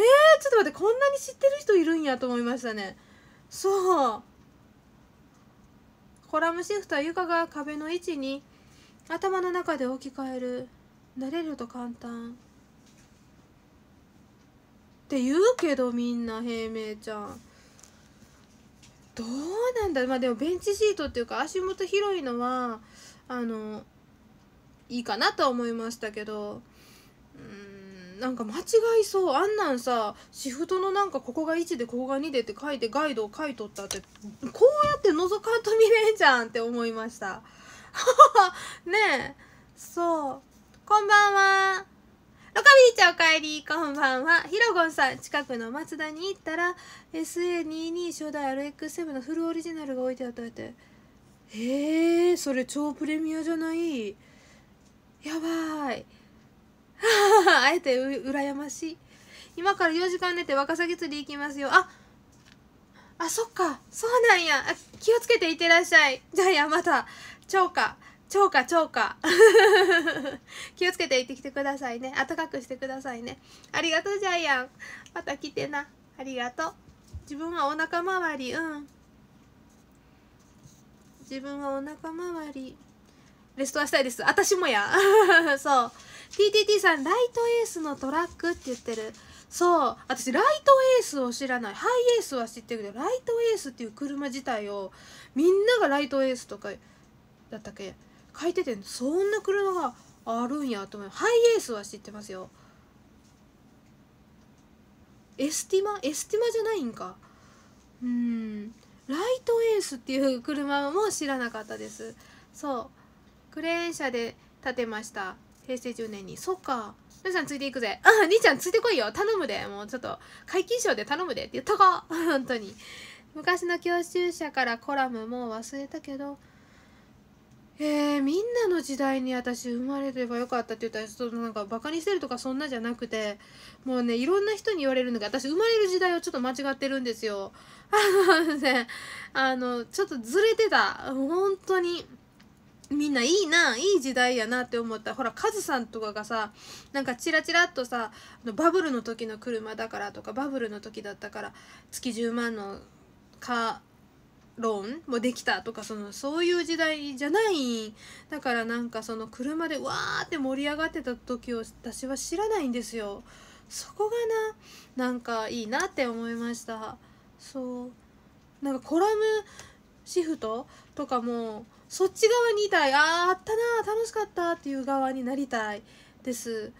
えちょっと待ってこんなに知ってる人いるんやと思いましたねそうコラムシフトは床が壁の位置に頭の中で置き換える慣れると簡単って言うけどみんな平明ちゃんどうなんだまあでもベンチシートっていうか足元広いのはあのいいかなとは思いましたけどなんか間違いそうあんなんさシフトのなんかここが1でここが2でって書いてガイドを書いとったってこうやって覗かんと見れんじゃんって思いました ねえそうこんばんはロカビーちゃんおかえりこんばんはひろごんさん近くの松田に行ったら SA22 初代 RX7 のフルオリジナルが置いてあったってへえそれ超プレミアじゃないやばい あえてう羨ましい今から4時間寝てワカサギ釣り行きますよああそっかそうなんや気をつけていってらっしゃいじゃあやまた超過超過超過 気をつけていってきてくださいね暖かくしてくださいねありがとうジャイアンまた来てなありがとう自分はお腹周りうん自分はお腹周りレストアしたいです私もや そう TTT さん、ライトエースのトラックって言ってる。そう。私、ライトエースを知らない。ハイエースは知ってるけど、ライトエースっていう車自体を、みんながライトエースとか、だったっけ書いてて、そんな車があるんやと思う。ハイエースは知ってますよ。エスティマエスティマじゃないんか。うん。ライトエースっていう車も知らなかったです。そう。クレーン車で建てました。平成10年にそっかちさんついていくぜあ 兄ちゃんついてこいよ頼むでもうちょっと皆勤賞で頼むでって言ったか 本当に昔の教習者からコラムもう忘れたけどえー、みんなの時代に私生まれればよかったって言ったらちょっとなんかバカにしてるとかそんなじゃなくてもうねいろんな人に言われるのが私生まれる時代をちょっと間違ってるんですよ。あのねあのちょっとずれてた本当に。みんないいないい時代やなって思ったほらカズさんとかがさなんかチラチラっとさバブルの時の車だからとかバブルの時だったから月10万のカーローンもできたとかそのそういう時代じゃないだからなんかその車でわーって盛り上がってた時を私は知らないんですよそこがななんかいいなって思いましたそうなんかコラムシフトとかもそっち側にいたいああったな楽しかったっていう側になりたいです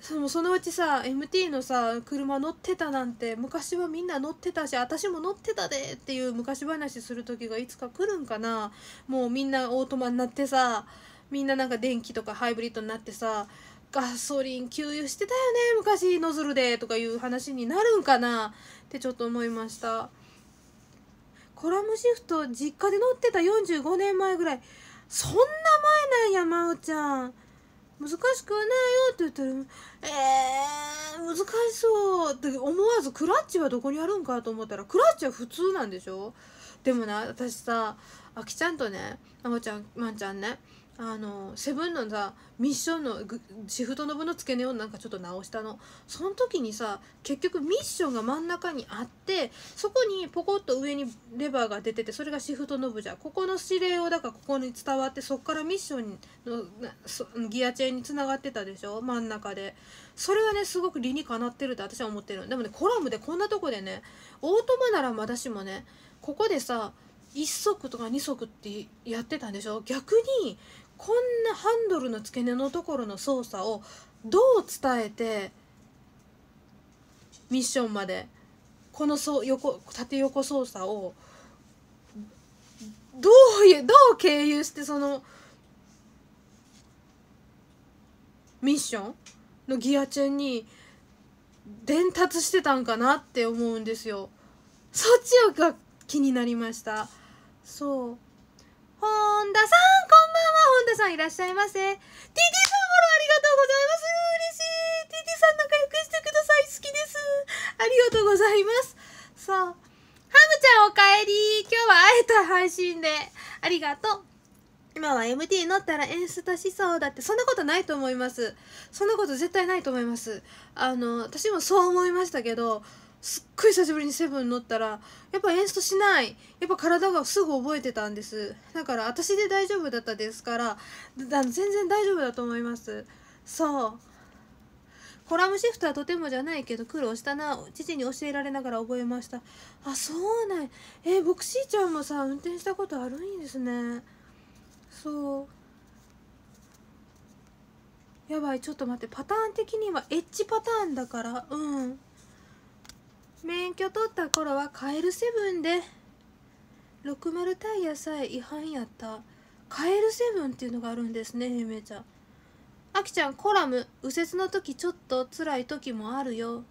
そのうちさ MT のさ車乗ってたなんて昔はみんな乗ってたし私も乗ってたでっていう昔話する時がいつか来るんかなもうみんなオートマになってさみんななんか電気とかハイブリッドになってさガソリン給油してたよね昔ノズルでとかいう話になるんかなってちょっと思いました。コラムシフト実家で乗ってた45年前ぐらいそんな前なんや真央ちゃん難しくはないよって言ったらえー、難しそうって思わずクラッチはどこにあるんかと思ったらクラッチは普通なんでしょでもな私さあきちゃんとね真央ちゃんまんちゃんねあのセブンのさミッションのシフトノブの付け根をなんかちょっと直したのその時にさ結局ミッションが真ん中にあってそこにポコッと上にレバーが出ててそれがシフトノブじゃここの指令をだからここに伝わってそっからミッションのギアチェーンにつながってたでしょ真ん中でそれはねすごく理にかなってるって私は思ってるでもねコラムでこんなとこでねオートマならまだしもねここでさ1足とか2足ってやってたんでしょ逆にこんなハンドルの付け根のところの操作をどう伝えてミッションまでこのそ横縦横操作をどういうどう経由してそのミッションのギアチェンに伝達してたんかなって思うんですよ。そっちが気になりました。そう本田さん、こんばんは。本田さんいらっしゃいませ。TT さんフォローありがとうございます。嬉しい。TT さん仲良くしてください。好きです。ありがとうございます。そう。ハムちゃんおかえり。今日は会えた配信で。ありがとう。今は MT 乗ったら演出出しそうだって、そんなことないと思います。そんなこと絶対ないと思います。あの、私もそう思いましたけど、すっごい久しぶりにセブン乗ったらやっぱエンストしないやっぱ体がすぐ覚えてたんですだから私で大丈夫だったですから全然大丈夫だと思いますそうコラムシフトはとてもじゃないけど苦労したな父に教えられながら覚えましたあそうなんえー、ボクシーちゃんもさ運転したことあるんですねそうやばいちょっと待ってパターン的にはエッジパターンだからうん免許取った頃はカエルセブンで60タイヤさえ違反やったカエルセブンっていうのがあるんですねゆめちゃんあきちゃんコラム右折の時ちょっと辛い時もあるよ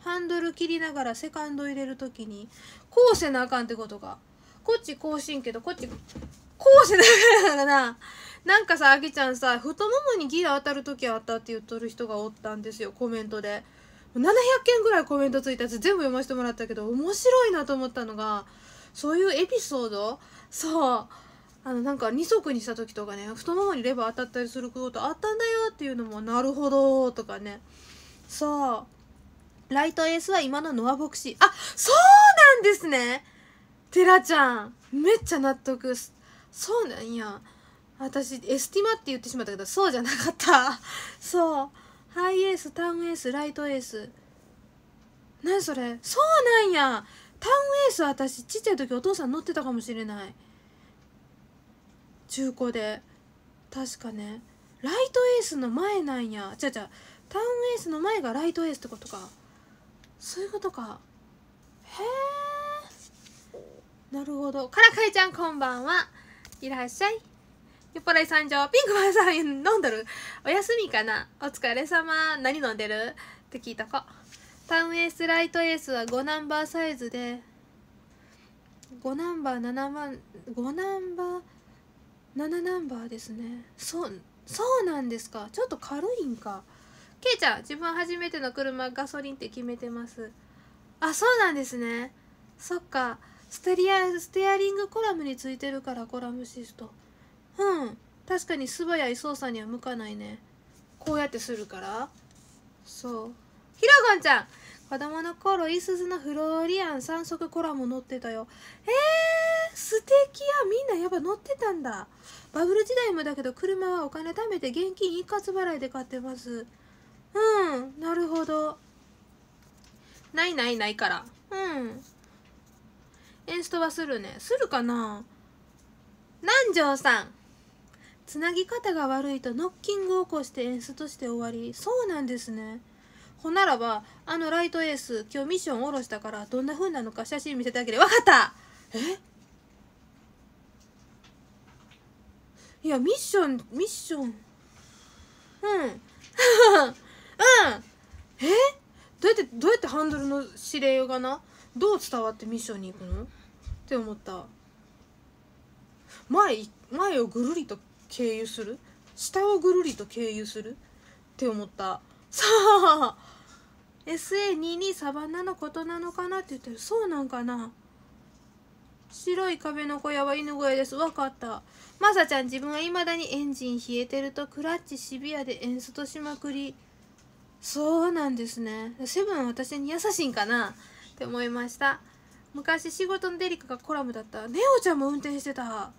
ハンドル切りながらセカンド入れる時にこうせなあかんってことかこっちこうしんけどこっちこうせなあかんからななんかさあきちゃんさ太ももにギア当たる時あったって言っとる人がおったんですよコメントで700件ぐらいコメントついたやつ全部読ませてもらったけど面白いなと思ったのがそういうエピソードそうあのなんか二足にした時とかね太ももにレバー当たったりすることあったんだよっていうのもなるほどとかねそうライトエースは今のノアボクシーあそうなんですねてらちゃんめっちゃ納得そうなんや私エスティマって言ってしまったけどそうじゃなかったそうハイエースタウンエースライトエース何それそうなんやタウンエース私ちっちゃい時お父さん乗ってたかもしれない中古で確かねライトエースの前なんやちゃちゃタウンエースの前がライトエースってことかそういうことかへえなるほどからかいちゃんこんばんはいらっしゃい酔っ払い参上。ピンクマンさん飲んどるお休みかなお疲れ様。何飲んでるって聞いたか。タウンエースライトエースは5ナンバーサイズで、5ナンバー7番、5ナンバー、7ナンバーですね。そう、そうなんですか。ちょっと軽いんか。けいちゃん、自分初めての車ガソリンって決めてます。あ、そうなんですね。そっか。ステリア、ステアリングコラムについてるからコラムシスト。うん確かに素早い操作には向かないねこうやってするからそうひろごんちゃん子供の頃いすゞのフローリアン三足コラム乗ってたよえー、素敵やみんなやっぱ乗ってたんだバブル時代もだけど車はお金貯めて現金一括払いで買ってますうんなるほどないないないからうんエンストはするねするかな南條さんつなぎ方が悪いとノッキングを起こして演出として終わりそうなんですねほならばあのライトエース今日ミッション下ろしたからどんな風なのか写真見せてあげるわかったえいやミッションミッションうん うんえどうやってどうやってハンドルの指令がなどう伝わってミッションに行くのって思った前前をぐるりと経由する下をぐるりと経由するって思ったさあ SA22 サバンナのことなのかなって言ってるそうなんかな白い壁の小屋は犬小屋ですわかったまさちゃん自分はいまだにエンジン冷えてるとクラッチシビアで演出しまくりそうなんですねセブン私に優しいんかなって思いました昔仕事のデリカがコラムだったネオちゃんも運転してた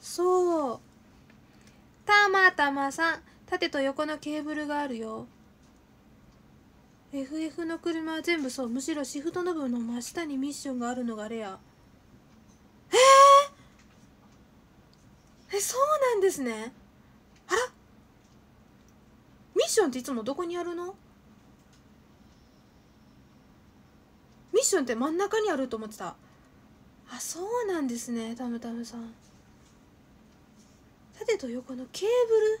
そうたまたまさん縦と横のケーブルがあるよ FF の車は全部そうむしろシフトノブの真下にミッションがあるのがレアえー、えそうなんですねあらミッションっていつもどこにあるのミッションって真ん中にあると思ってたあそうなんですねたむたむさん縦と横のケーブル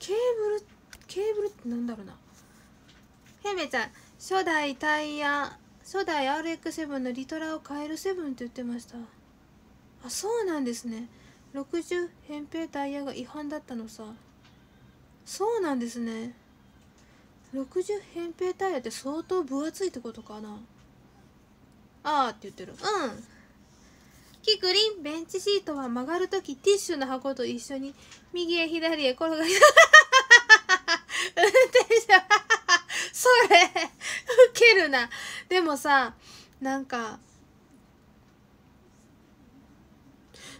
ケーブルケーブルってなんだろうなヘメちゃん初代タイヤ初代 RX7 のリトラを変える7って言ってましたあそうなんですね60扁平タイヤが違反だったのさそうなんですね60扁平タイヤって相当分厚いってことかなああって言ってるうんキクリンベンチシートは曲がるときティッシュの箱と一緒に右へ左へ転がり運転者 それウケるなでもさなんか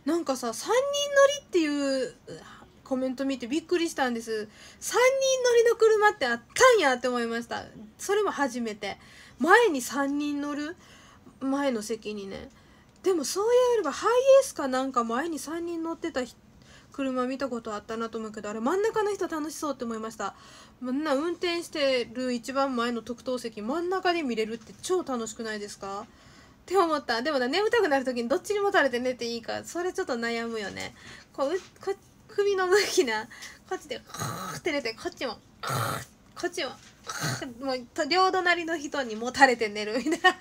なんかさ三人乗りっていうコメント見てびっくりしたんです三人乗りの車ってあったんやって思いましたそれも初めて前に三人乗る前の席にねでもそういうよりはハイエースかなんか前に3人乗ってた車見たことあったなと思うけどあれ真ん中の人楽しそうって思いましたみんな運転してる一番前の特等席真ん中で見れるって超楽しくないですかって思ったでもな眠たくなる時にどっちにもたれて寝ていいかそれちょっと悩むよねこう首の向きなこっちでクーって寝てこっちもクーってこっちはもう両隣の人にもたれて寝るみたいなっ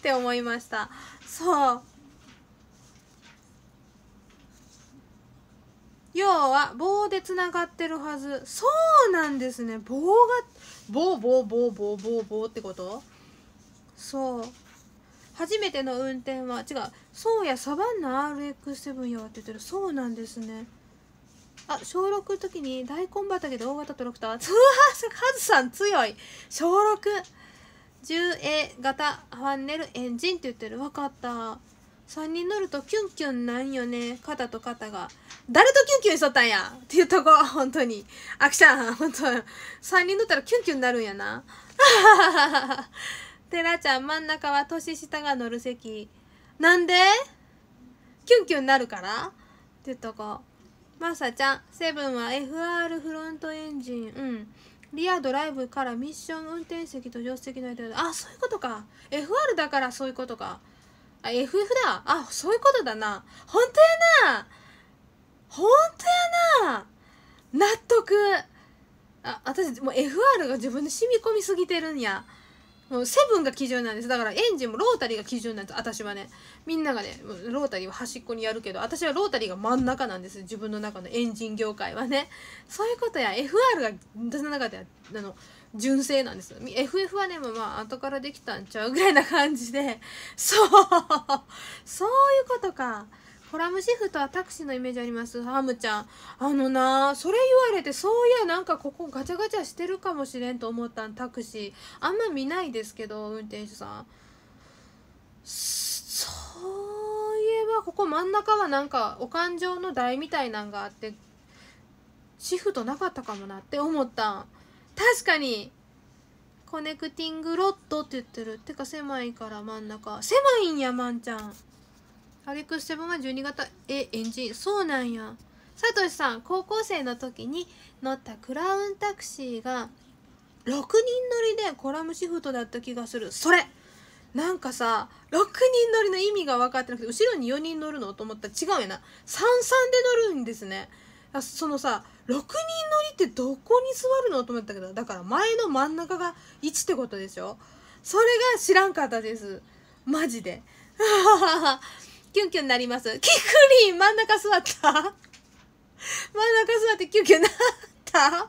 て思いましたそう要は棒でつながってるはずそうなんですね棒が棒棒棒棒棒棒ってことそう初めての運転は違うそうやサバンナ RX7 やって言ってるそうなんですねあ小6の時に大根畑で大型トラクター うわカズさん強い小 610A 型ファンネルエンジンって言ってる分かった3人乗るとキュンキュンなんよね肩と肩が誰とキュンキュンしとったんやっていうとこ本当にあきちゃん本当3人乗ったらキュンキュンなるんやなてら ちゃん真ん中は年下が乗る席なんでキュンキュンなるからっていうとこまさちゃん、セブンは FR フロントエンジン、うん。リアドライブからミッション運転席と助手席の間で、あ、そういうことか。FR だからそういうことか。あ、FF だ。あ、そういうことだな。本当やな。本当やな。納得。あ、私、もう FR が自分で染み込みすぎてるんや。もうセブンが基準なんですだからエンジンもロータリーが基準なんです私はねみんながねロータリーは端っこにやるけど私はロータリーが真ん中なんです自分の中のエンジン業界はねそういうことや FR が私の中ではあの純正なんです FF はねまあ後からできたんちゃうぐらいな感じでそうそういうことかコラムシフトはタクシーのイメージありますハムちゃんあのなそれ言われてそういやなんかここガチャガチャしてるかもしれんと思ったんタクシーあんま見ないですけど運転手さんそういえばここ真ん中はなんかお勘定の台みたいなんがあってシフトなかったかもなって思ったん確かにコネクティングロッドって言ってるてか狭いから真ん中狭いんやまんちゃん RX7 は12型 A エンジンそうなんやサトシさん高校生の時に乗ったクラウンタクシーが6人乗りでコラムシフトだった気がするそれなんかさ6人乗りの意味が分かってなくて後ろに4人乗るのと思ったら違うやな33で乗るんですねそのさ6人乗りってどこに座るのと思ったけどだから前の真ん中が1ってことでしょそれが知らんかったですマジでキュンキュンなります。キクリン、真ん中座った真ん中座ってキュンキュンなったは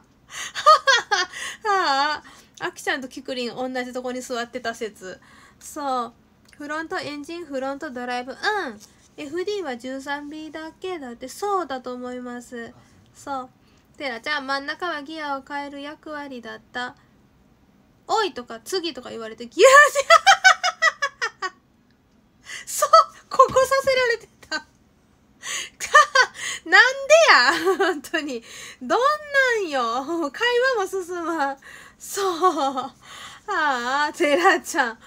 ははあきちゃんとキクリン同じとこに座ってた説。そう。フロントエンジン、フロントドライブ。うん。FD は 13B だけだって、そうだと思います。そう。てら、ちゃん、真ん中はギアを変える役割だった。おいとか、次とか言われて、ギアじゃそうここさせられてた なんでや本当にどんなんよ会話も進まんそうああてラちゃん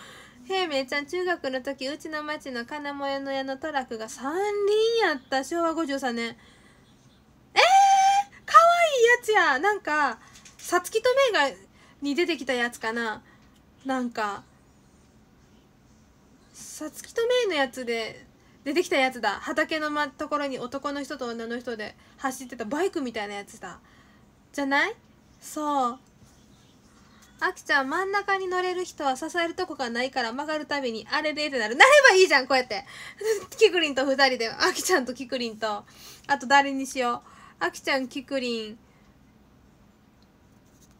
へいめいちゃん中学の時うちの町の金も屋の屋のトラックが三輪やった昭和53年えー、かわいいやつやなんかさつきとめいがに出てきたやつかななんかさつきとめいのやつで出てきたやつだ畑の、ま、ところに男の人と女の人で走ってたバイクみたいなやつだじゃないそうあきちゃん真ん中に乗れる人は支えるとこがないから曲がるたびにあれでってなるなればいいじゃんこうやって キクリンと2人であきちゃんとキクリンとあと誰にしようあきちゃんキクリン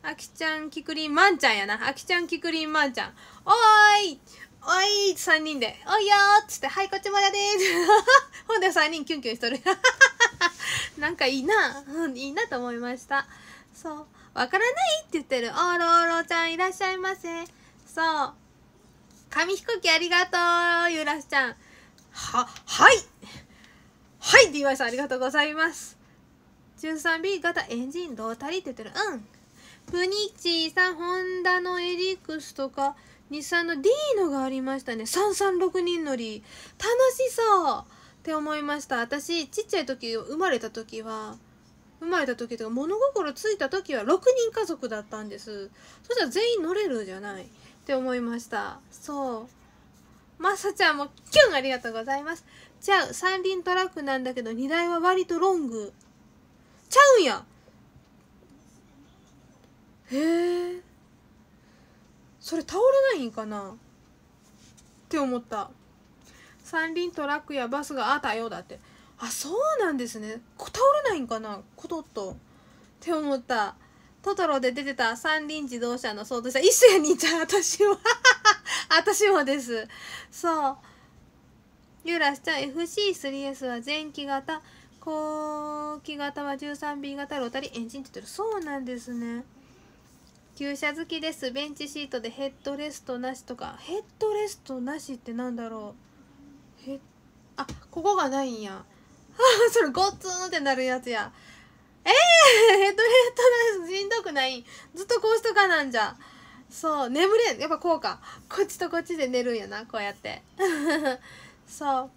あきちゃんキクリンまんちゃんやなあきちゃんキクリンまんちゃんおーいおい3人で「おいよ」っつって「はいこっちやでです」ほんで3人キュンキュンしとる なんかいいな、うん、いいなと思いましたそう「わからない?」って言ってる「おろーろちゃんいらっしゃいませ」そう「紙飛行機ありがとうゆらしちゃん」は「はいはい」って言いましたありがとうございます 13B 型エンジンロータリーって言ってるうんプニッチーさんホンダのエリックスとか日産のディーノがありましたね336人乗り楽しそうって思いました私ちっちゃい時生まれた時は生まれた時とか物心ついた時は6人家族だったんですそしたら全員乗れるじゃないって思いましたそうまさちゃんもキュンありがとうございますじゃう三輪トラックなんだけど荷台は割とロングちゃうんやへえそれ倒れないんかなって思った三輪トラックやバスがあったよだってあそうなんですね倒れないんかなコトッとって思ったトトロで出てた三輪自動車の相当した一星やにいた私は 私もですそうユーラスちゃん FC3S は前期型後期型は 13B 型ロータリーエンジンって言ってるそうなんですね旧車好きですベンチシートでヘッドレストなしとかヘッドレストなしってなんだろうへあここがないんやああ、それごっつんってなるやつやええー、ヘッドレストなししんどくないずっとこうしとかなんじゃそう眠れんやっぱこうかこっちとこっちで寝るんやなこうやって そ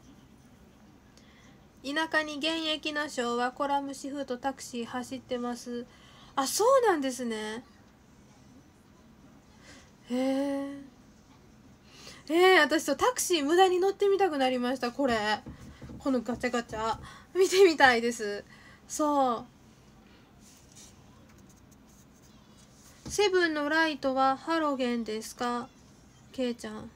う田舎に現役の昭和コラムシフトタクシー走ってますあそうなんですねへええー、私そうタクシー無駄に乗ってみたくなりましたこれこのガチャガチャ見てみたいですそうセブンのライトはハロゲンですかケイちゃん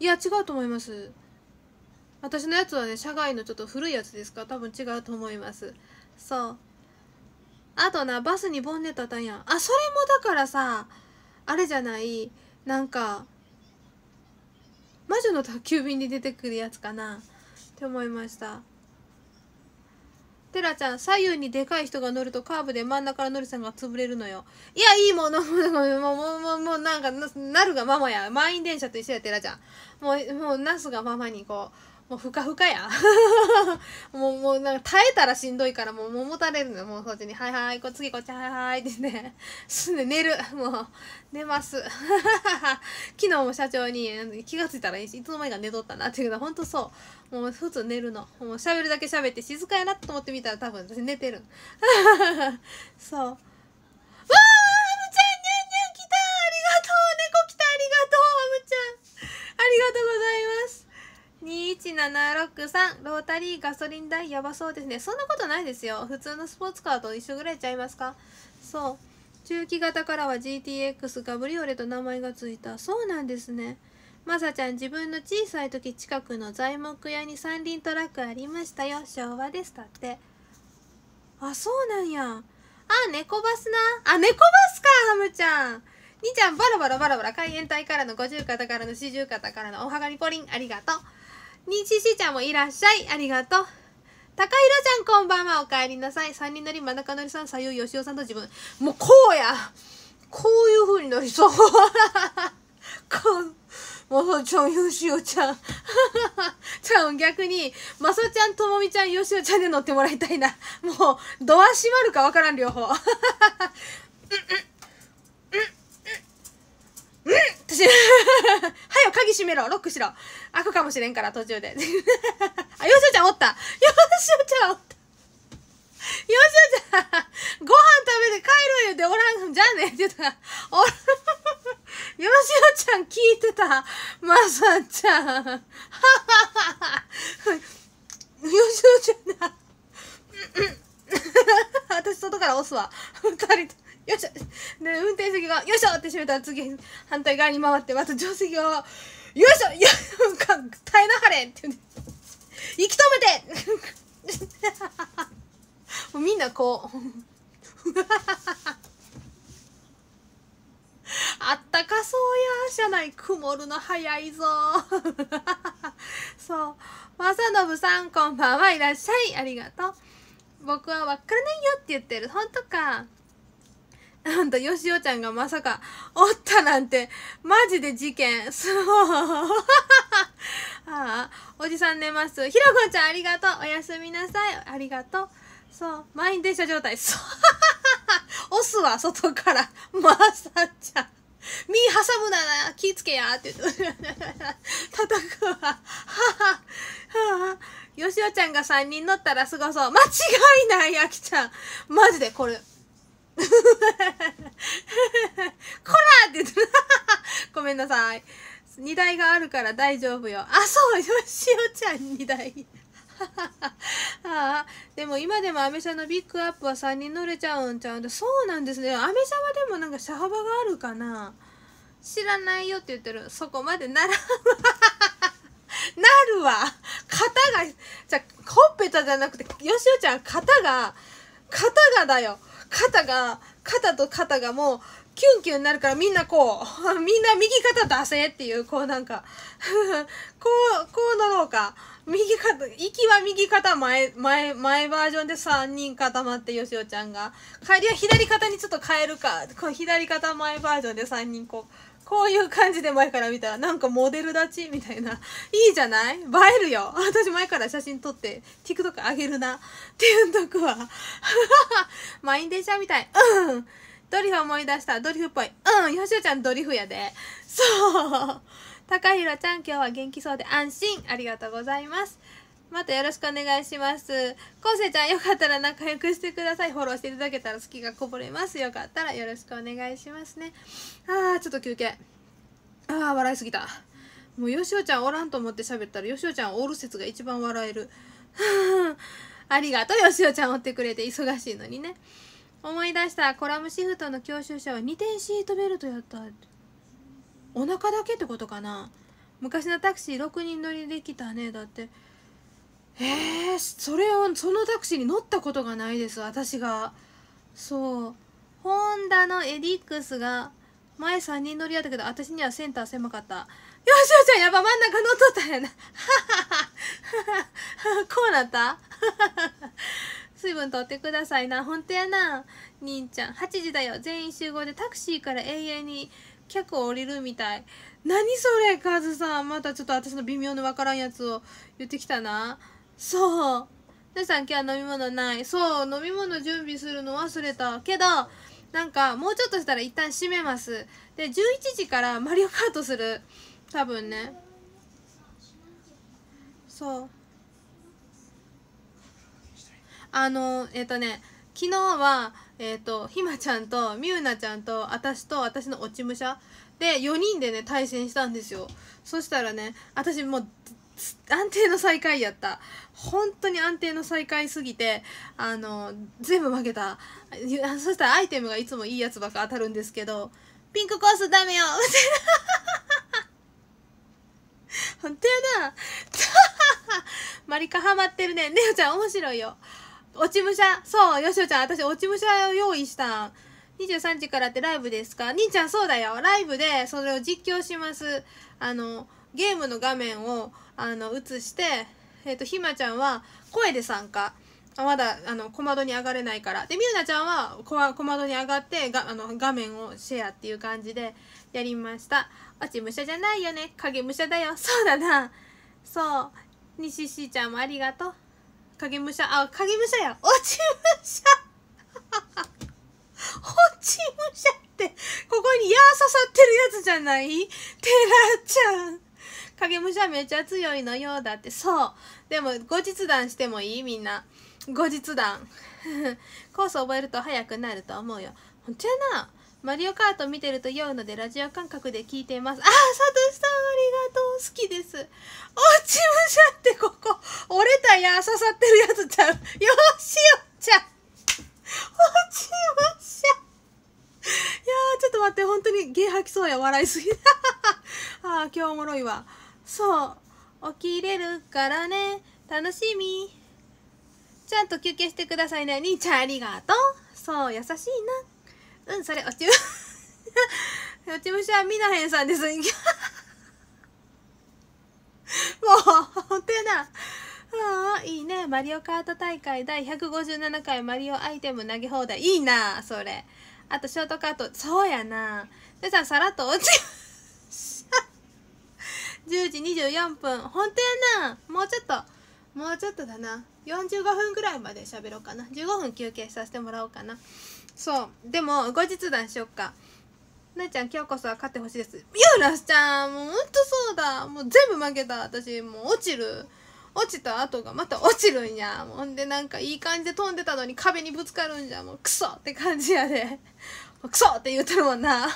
いや違うと思います私のやつはね社外のちょっと古いやつですから多分違うと思いますそうあとなバスにボンネットあったんやんあそれもだからさあれじゃないなんか魔女の宅急便に出てくるやつかなって思いましたてらちゃん左右にでかい人が乗るとカーブで真ん中からのりさんが潰れるのよいやいいものもうもうもうもう、なんかなるがままや満員電車と一緒やてラちゃんもうもうなすがままにこうもうふかふかや もうもうなんか耐えたらしんどいからもうもたれるのもうそっちに「はいはいこ次こっちはいはい」ってねすんで寝るもう寝ます 昨日も社長に気がついたらいいつの間にか寝とったなっていうけどほんとそうもう普通寝るのもう喋るだけ喋って静かやなと思ってみたら多分私寝てる そうわーあむちゃんにゃんにゃん来たありがとう猫来たありがとうむちゃんありがとうございます21763ロータリーガソリン代やばそうですねそんなことないですよ普通のスポーツカーと一緒ぐらいちゃいますかそう中期型からは GTX ガブリオレと名前がついたそうなんですねまさちゃん自分の小さい時近くの材木屋に三輪トラックありましたよ昭和でしたってあそうなんやあ猫バスなあ猫バスかハムちゃん兄ちゃんバラバラバラバラ海援隊からの五十肩からの四十肩からのおはがりポリンありがとうにちしちゃんもいらっしゃい。ありがとう。たかひろちゃんこんばんは。おかえりなさい。三人乗り、まなかのりさん、さゆう、よしおさんと自分。もうこうやこういう風になりそう。こんまさちゃん、よしおちゃん。ちゃん、逆に、まさちゃん、ともみちゃん、よしおちゃんで乗ってもらいたいな。もう、ドア閉まるかわからん、両方。うん、うん、うん、うん、うん、私、はよ、鍵閉めろ、ロックしろ。開くかもしれんから途中で あよしおちゃんおったよしおちゃんおったよしおちゃんご飯食べて帰る言うておらんじゃねねって言ったらおよしおちゃん聞いてたまさちゃんはははよしおちゃんな私外から押すわかりと。よいしょで運転席が「よいしょ!」って閉めたら次反対側に回ってまた定席がよいしょいや、か、耐えなはれって言息止めて もうみんなこう あったかそうや、車内曇るの早いぞ。そう。まさのぶさん、こんばんはいらっしゃい。ありがとう。僕はわからないよって言ってる。ほんとか。な んと、よしおちゃんがまさか、おったなんて、マジで事件。そう。ああ、おじさん寝ます。ひろこちゃん、ありがとう。おやすみなさい。ありがとう。そう。満員電車状態。そう。押すわ、外から。まさちゃん。身挟むなら気ぃつけやって言って、叩くわ。はは、はよしおちゃんが3人乗ったらすごそう。間違いない、あきちゃん。マジで、これ。こらって言ってる。ごめんなさい。荷台があるから大丈夫よ。あ、そうよ、しおちゃん荷台。ああでも今でもアメ車のビッグアップは3人乗れちゃうんちゃうんでそうなんですねアメ車はでもなんか車幅があるかな知らないよって言ってるそこまでならんわなるわ肩がじゃほっぺたじゃなくてよしおちゃん肩が肩がだよ肩が、肩と肩がもう、キュンキュンになるからみんなこう、みんな右肩出せっていう、こうなんか こう、こうなろうか。右肩、行きは右肩前、前、前バージョンで3人固まって、よしおちゃんが。帰りは左肩にちょっと変えるか。こう左肩前バージョンで3人こう。こういう感じで前から見たら、なんかモデル立ちみたいな。いいじゃない映えるよ。私前から写真撮って、TikTok あげるな。っていうとこは。満員電車みたい。うん。ドリフ思い出した。ドリフっぽい。うん。よしおちゃんドリフやで。そう。高弘ちゃん、今日は元気そうで安心。ありがとうございます。またよろしくお願いします。こうせいちゃん、よかったら仲良くしてください。フォローしていただけたら好きがこぼれます。よかったらよろしくお願いしますね。あー、ちょっと休憩。あー、笑いすぎた。もう、よしおちゃんおらんと思って喋ったら、よしおちゃんおる説が一番笑える。ありがとう、よしおちゃんおってくれて、忙しいのにね。思い出した、コラムシフトの教習者は2点シートベルトやった。お腹だけってことかな昔のタクシー6人乗りできたね。だって。えー、それをそのタクシーに乗ったことがないです私がそうホンダのエディックスが前3人乗りやったけど私にはセンター狭かったよしよちゃんやっぱ真ん中乗っとったんやな こうなった 水分取ってくださいな本当やな兄ちゃん8時だよ全員集合でタクシーから永遠に客を降りるみたい何それカズさんまたちょっと私の微妙な分からんやつを言ってきたなそう姉さん今日は飲み物ないそう飲み物準備するの忘れたけどなんかもうちょっとしたら一旦閉めますで11時からマリオカートする多分ねそうあのえっ、ー、とね昨日はえっ、ー、とひまちゃんとみうなちゃんと私と私の落ち武者で4人でね対戦したんですよそしたらね私もう安定の最下位やった本当に安定の最下位すぎてあの全部負けたそしたらアイテムがいつもいいやつばっか当たるんですけどピンクコースダメよ 本当やなマリカハマってるねねおちゃん面白いよ落ち武者そうよしおちゃん私落ち武者用意したん23時からってライブですか兄ちゃんそうだよライブでそれを実況しますあのゲームの画面をあの移して、えーと、ひまちゃんは声で参加まだあの小窓に上がれないからでみゆなちゃんは小窓に上がってがあの画面をシェアっていう感じでやりましたあち武者じゃないよね影武者だよそうだなそう西しーちゃんもありがとう影武者あ影武者や落ち武者 落ち武者ってここに矢刺さってるやつじゃないテラちゃん影武者めっちゃ強いのよだってそうでも後日談してもいいみんな後日談 コース覚えると早くなると思うよほんちゃなマリオカート見てると酔うのでラジオ感覚で聞いていますああサトシさんありがとう好きです落ち武者ってここ折れたや刺さってるやつちゃうよしよちゃん落ち武者いやー、ちょっと待って、本当にゲー吐きそうや、笑いすぎ ああ、今日おもろいわ。そう起きれるからね楽しみちゃんと休憩してくださいね兄ちゃんありがとうそう優しいなうんそれ落ち落 ち武しは見なへんさんです もう本当やなあいいねマリオカート大会第157回マリオアイテム投げ放題いいなそれあとショートカートそうやな皆さんさらっと落ち10時24分本当やなもうちょっともうちょっとだな45分ぐらいまで喋ろうかな15分休憩させてもらおうかなそうでも後日談しよっかなちゃん今日こそは勝ってほしいですユーラスちゃんもうほんとそうだもう全部負けた私もう落ちる落ちた後がまた落ちるんやほんでなんかいい感じで飛んでたのに壁にぶつかるんじゃもうクソって感じやでクソって言うてるもんな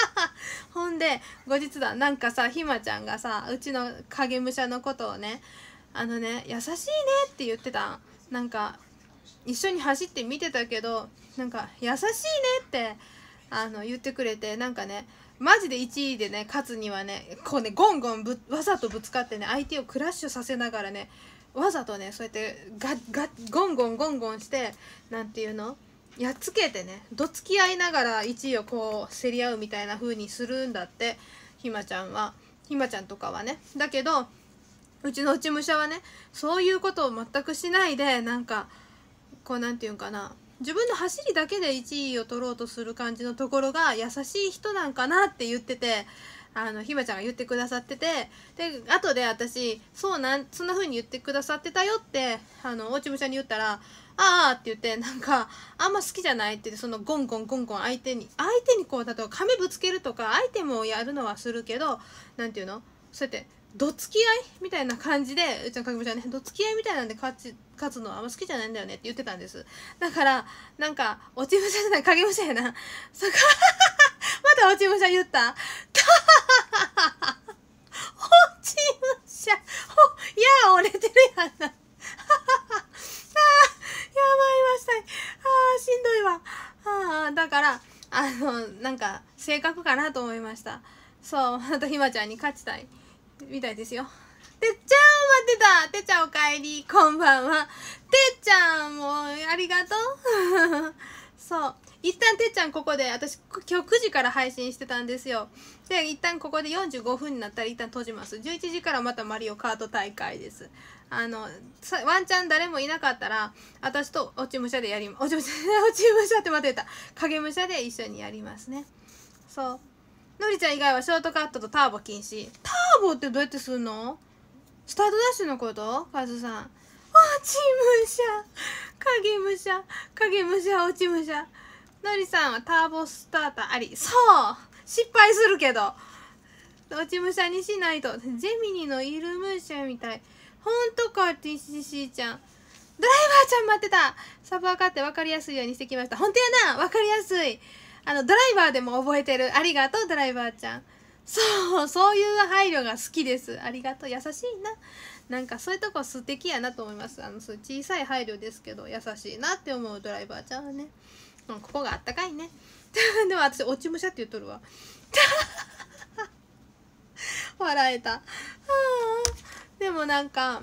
ほんで後日だなんかさひまちゃんがさうちの影武者のことをねあのね優しいねって言ってたなんか一緒に走って見てたけどなんか優しいねってあの言ってくれてなんかねマジで1位でね勝つにはねこうねゴンゴンぶわざとぶつかってね相手をクラッシュさせながらねわざとねそうやってガッガッゴンゴンゴンゴンして何て言うのやっつけてねどつき合いながら1位をこう競り合うみたいな風にするんだってひまちゃんはひまちゃんとかはねだけどうちの落ち武者はねそういうことを全くしないでなんかこう何て言うんかな自分の走りだけで1位を取ろうとする感じのところが優しい人なんかなって言っててあのひまちゃんが言ってくださっててで後で私そうなんそんな風に言ってくださってたよってあの落ち武者に言ったらあーって言ってなんかあんま好きじゃないって言ってそのゴンゴンゴンゴン相手に相手にこう例えば髪ぶつけるとかアイテムをやるのはするけどなんていうのそうやってどつき合いみたいな感じでうちのかきもちゃんねどつき合いみたいなんで勝ち勝つのはあんま好きじゃないんだよねって言ってたんですだからなんか落ち武者じゃないか影武ゃやなそこ また落ち武者言った落 ち武者ほいや折れてるやんなあ ましたい。ああ、しんどいわああ、だからあのなんか性格かなと思いましたそうまたひまちゃんに勝ちたいみたいですよてっちゃん待ってたてっちゃんおかえりこんばんはてっちゃんもう、ありがとう そう一旦てっちゃんここで私今日9時から配信してたんですよで一旦ここで45分になったら一旦閉じます11時からまたマリオカート大会ですあのワンチャン誰もいなかったら私と落ち武者でやり落ち武者落ち武者って待ってた影武者で一緒にやりますねそうのりちゃん以外はショートカットとターボ禁止ターボってどうやってすんのスタートダッシュのことカズさん落ち武者影武者影武者落ち武者のりさんはターボスターターありそう失敗するけど落ち武者にしないとゼミニのイルムーシャみたいほんとか TCC ちゃんドライバーちゃん待ってたサブバーって分かりやすいようにしてきました本当やな分かりやすいあのドライバーでも覚えてるありがとうドライバーちゃんそうそういう配慮が好きですありがとう優しいななんかそういうとこ素敵やなと思いますあのそう小さい配慮ですけど優しいなって思うドライバーちゃんはね、うん、ここがあったかいね でも私落ち武者って言っとるわ笑えたでもなんか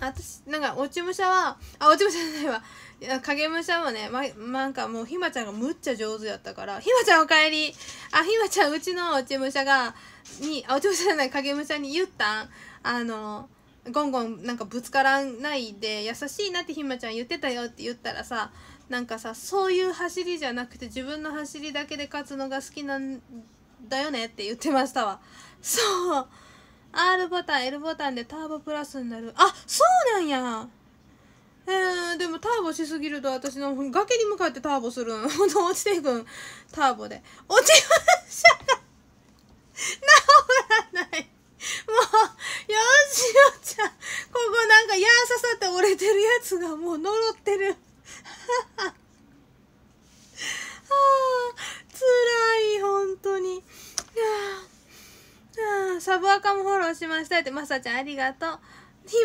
私なんか落ち武者はあ落ち武者じゃないわいや影武者もねまなんかもうひまちゃんがむっちゃ上手やったからひまちゃんおかえりあひまちゃんうちの落ち武者がにあ落ち武者じゃない影武者に言ったんあのゴンゴンなんかぶつからないで優しいなってひまちゃん言ってたよって言ったらさなんかさそういう走りじゃなくて自分の走りだけで勝つのが好きなんだよねって言ってましたわそう R ボタン L ボタンでターボプラスになるあそうなんやえー、でもターボしすぎると私の崖に向かってターボする ほんと落ちていくんターボで落ちましたが治らないもうよしおちゃんここなんか矢刺さって折れてるやつがもう呪ってる はあつらい本当にいやあサブアカもフォローしましたって、まさちゃんありがとう。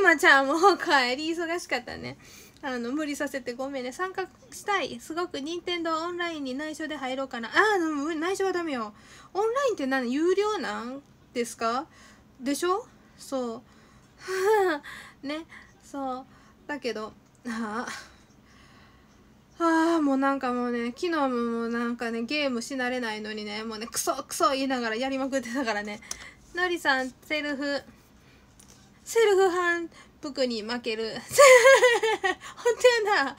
今ちゃんもお帰り、忙しかったね。あの、無理させてごめんね。参加したい。すごく、任天堂オンラインに内緒で入ろうかな。ああ、でも内緒はダメよ。オンラインって何有料なんですかでしょそう。ね。そう。だけど、ああ。ああもうなんかもうね昨日もなんかねゲームし慣れないのにねもうねクソクソ言いながらやりまくってたからねのりさんセルフセルフ反復に負ける 本当やな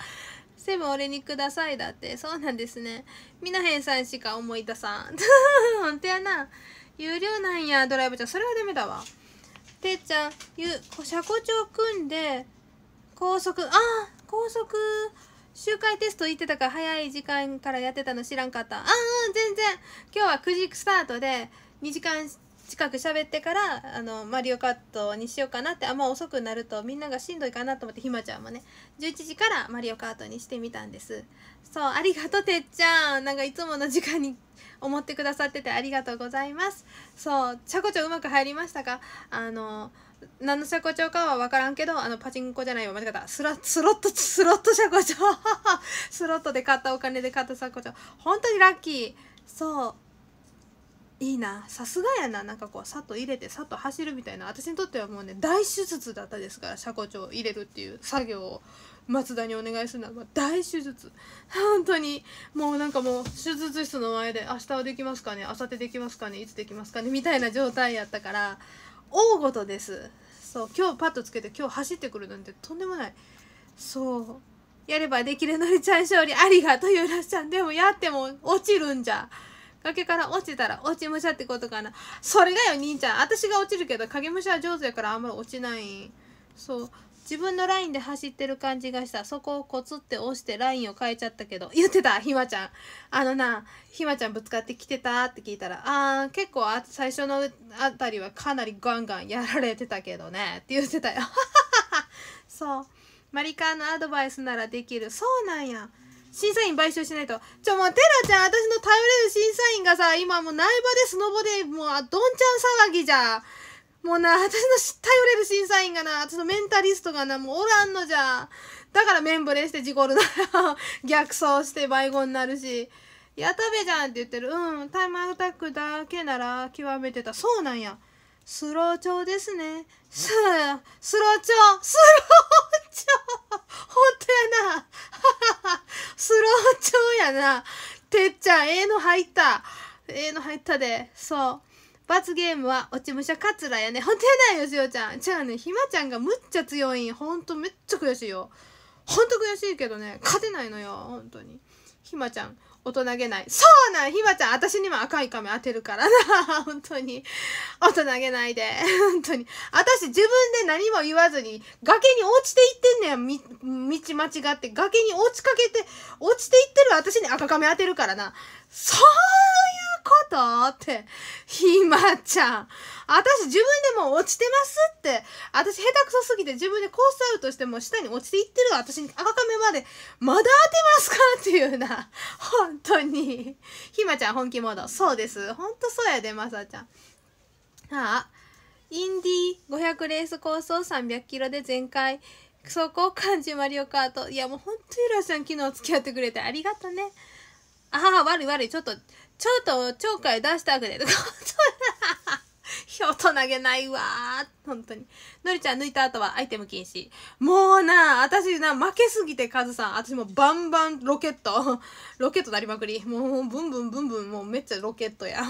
セブ俺にくださいだってそうなんですねみなへんさんしか思い出さん 本当やな有料なんやドライブちゃんそれはダメだわてっちゃんゆ車庫長組んで高速ああ高速周回テスト行ってたから早い時間からやってたの知らんかったああ全然今日は9時スタートで2時間近く喋ってからあのマリオカットにしようかなってあんま遅くなるとみんながしんどいかなと思ってひまちゃんもね11時からマリオカートにしてみたんですそうありがとうてっちゃんなんかいつもの時間に 思ってくださっててありがとうございますそうちゃこちゃうまく入りましたかあの何の社交帳かは分からんけどあのパチンコじゃないよ間違ったスロスロットスロット社交帳 スロットで買ったお金で買った社交帳本当にラッキーそういいなさすがやななんかこうさっと入れてさっと走るみたいな私にとってはもうね大手術だったですから車庫帳入れるっていう作業を松田にお願いするのは、大手術本当にもうなんかもう手術室の前で明日はできますかね明後日できますかねいつできますかねみたいな状態やったから大ごとですそう今日パッとつけて今日走ってくるなんてとんでもないそうやればできるのりちゃん勝利ありがとうゆらちゃんでもやっても落ちるんじゃ崖から落ちたら落ち武者ってことかなそれがよ兄ちゃん私が落ちるけど影武者は上手やからあんまり落ちないそう自分のラインで走ってる感じがしたそこをコツって押してラインを変えちゃったけど言ってたひまちゃんあのなひまちゃんぶつかってきてたって聞いたらあー結構あ最初のあたりはかなりガンガンやられてたけどねって言ってたよ そうマリカーのアドバイスならできるそうなんや審査員買収しないと。ちょ、もう、テラちゃん、私の頼れる審査員がさ、今もう苗場でスノボで、もう、どんちゃん騒ぎじゃ。もうな、私の頼れる審査員がな、私のメンタリストがな、もうおらんのじゃ。だからメンブレして事故るな逆走して迷子になるし、やたべじゃんって言ってる。うん、タイムアタックだけなら極めてた。そうなんや。スロー調ですね。ス、スロー調スロー調ほんとやな。スロー調やな。てっちゃん、ええの入った。ええの入ったで。そう。罰ゲームは落ち武者カツラやね。ほんとやないよ、しおちゃん。じゃあね、ひまちゃんがむっちゃ強いん。ほんとめっちゃ悔しいよ。ほんと悔しいけどね、勝てないのよ、ほんとに。ひまちゃん、大人げない。そうなんひまちゃん、私にも赤い亀当てるからな。本当に。大人げないで。本当に。私自分で何も言わずに、崖に落ちていってんねん。み、道間違って。崖に落ちかけて、落ちていってる私に赤髪当てるからな。そういうことって、ひまちゃん。私自分でも落ちてますって。私下手くそすぎて自分でコースアウトしても下に落ちていってるわ。私に赤亀まで、まだ当てますかっていうな。本当に。ひまちゃん本気モード。そうです。ほんとそうやで、まさちゃん。ああ、インディー500レースコースを300キロで全開。こを感じマリオカート。いやもうほんとゆらちゃん昨日付き合ってくれてありがとね。ああ、悪い悪い。ちょっと、ちょっとちょっかい出してあげてとか、ひょと投げないわ本当に。のりちゃん抜いた後はアイテム禁止。もうな、私な、負けすぎてカズさん。私もバンバンロケット。ロケットなりまくり。もう、ブンブンブンブン、もうめっちゃロケットや。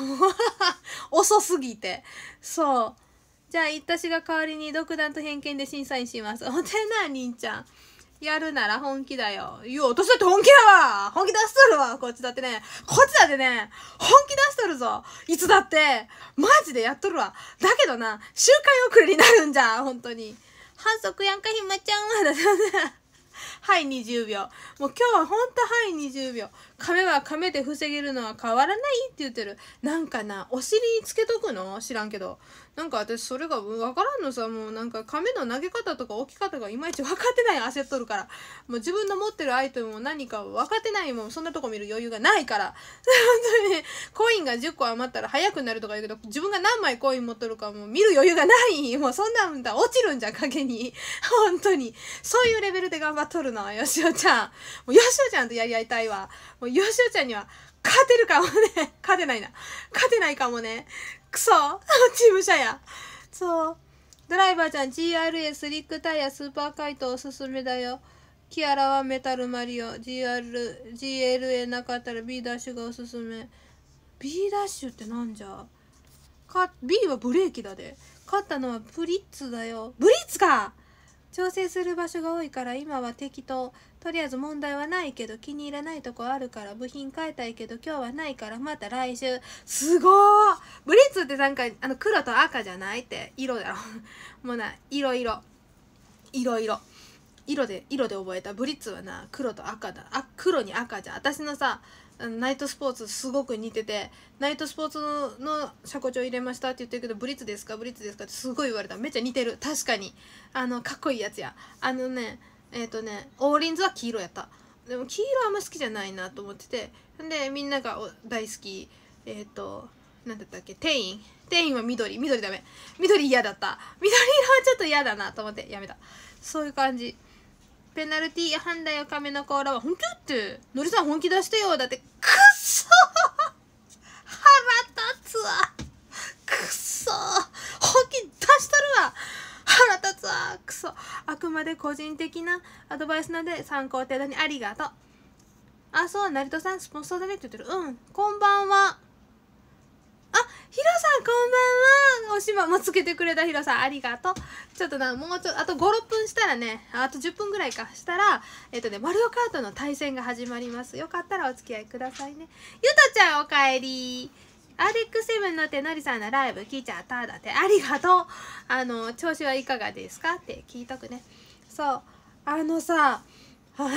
遅すぎて。そう。じゃあ、いったしが代わりに独断と偏見で審査員します。おてな、兄ちゃん。やるなら本気だよ。いや、私だって本気だわ本気出しとるわこっちだってね。こっちだってね、本気出しとるぞいつだってマジでやっとるわだけどな、周回遅れになるんじゃ本当に。反則やんかひまちゃんはだ はい、20秒。もう今日はほんとはい、20秒。亀は亀で防げるのは変わらないって言ってる。なんかな、お尻につけとくの知らんけど。なんか私それが分からんのさもうなんか亀の投げ方とか置き方がいまいち分かってない焦っとるからもう自分の持ってるアイテムも何か分かってないもんそんなとこ見る余裕がないから本当にねコインが10個余ったら早くなるとか言うけど自分が何枚コイン持っとるかもう見る余裕がないもうそんなんだ落ちるんじゃ影に本当にそういうレベルで頑張っとるなよしおちゃんもうよしおちゃんとやり合いたいわもうよしおちゃんには勝てるかもね。勝てないな。勝てないかもね。くそ 事務所や。そう。ドライバーちゃん GRA スリックタイヤスーパーカイトおすすめだよ。キアラはメタルマリオ。GR、GLA なかったら B ダッシュがおすすめ。B ダッシュってなんじゃか、B はブレーキだで。勝ったのはブリッツだよ。ブリッツか調整する場所が多いから今は適当。とりあえず問題はないけど気に入らないとこあるから部品変えたいけど今日はないからまた来週すごーブリッツってなんかあの黒と赤じゃないって色だろ もうな色々色々色で色で覚えたブリッツはな黒と赤だあ黒に赤じゃ私のさナイトスポーツすごく似ててナイトスポーツの車庫帳入れましたって言ってるけどブリッツですかブリッツですかってすごい言われためっちゃ似てる確かにあのかっこいいやつやあのねえっ、ー、とねオーリンズは黄色やったでも黄色あんま好きじゃないなと思っててでみんなが大好きえっ、ー、と何だったっけテインテインは緑緑ダメ緑嫌だった緑色はちょっと嫌だなと思ってやめたそういう感じペナルティー判断や亀の甲羅は本気だってのりさん本気出してよだってくっそ腹立つわくそあくまで個人的なアドバイスなので参考程度にありがとうあそう成田さんスポンサーだねって言ってるうんこんばんはあ、ヒロさんこんばんは。おしまもつけてくれたヒロさんありがとう。ちょっとな、もうちょっと、あと5、6分したらね、あと10分ぐらいかしたら、えっとね、マリオカートの対戦が始まります。よかったらお付き合いくださいね。ゆたちゃんおかえり。RX7 の手のりさんのライブいちゃっただってありがとうあの調子はいかがですかって聞いとくねそうあのさ ま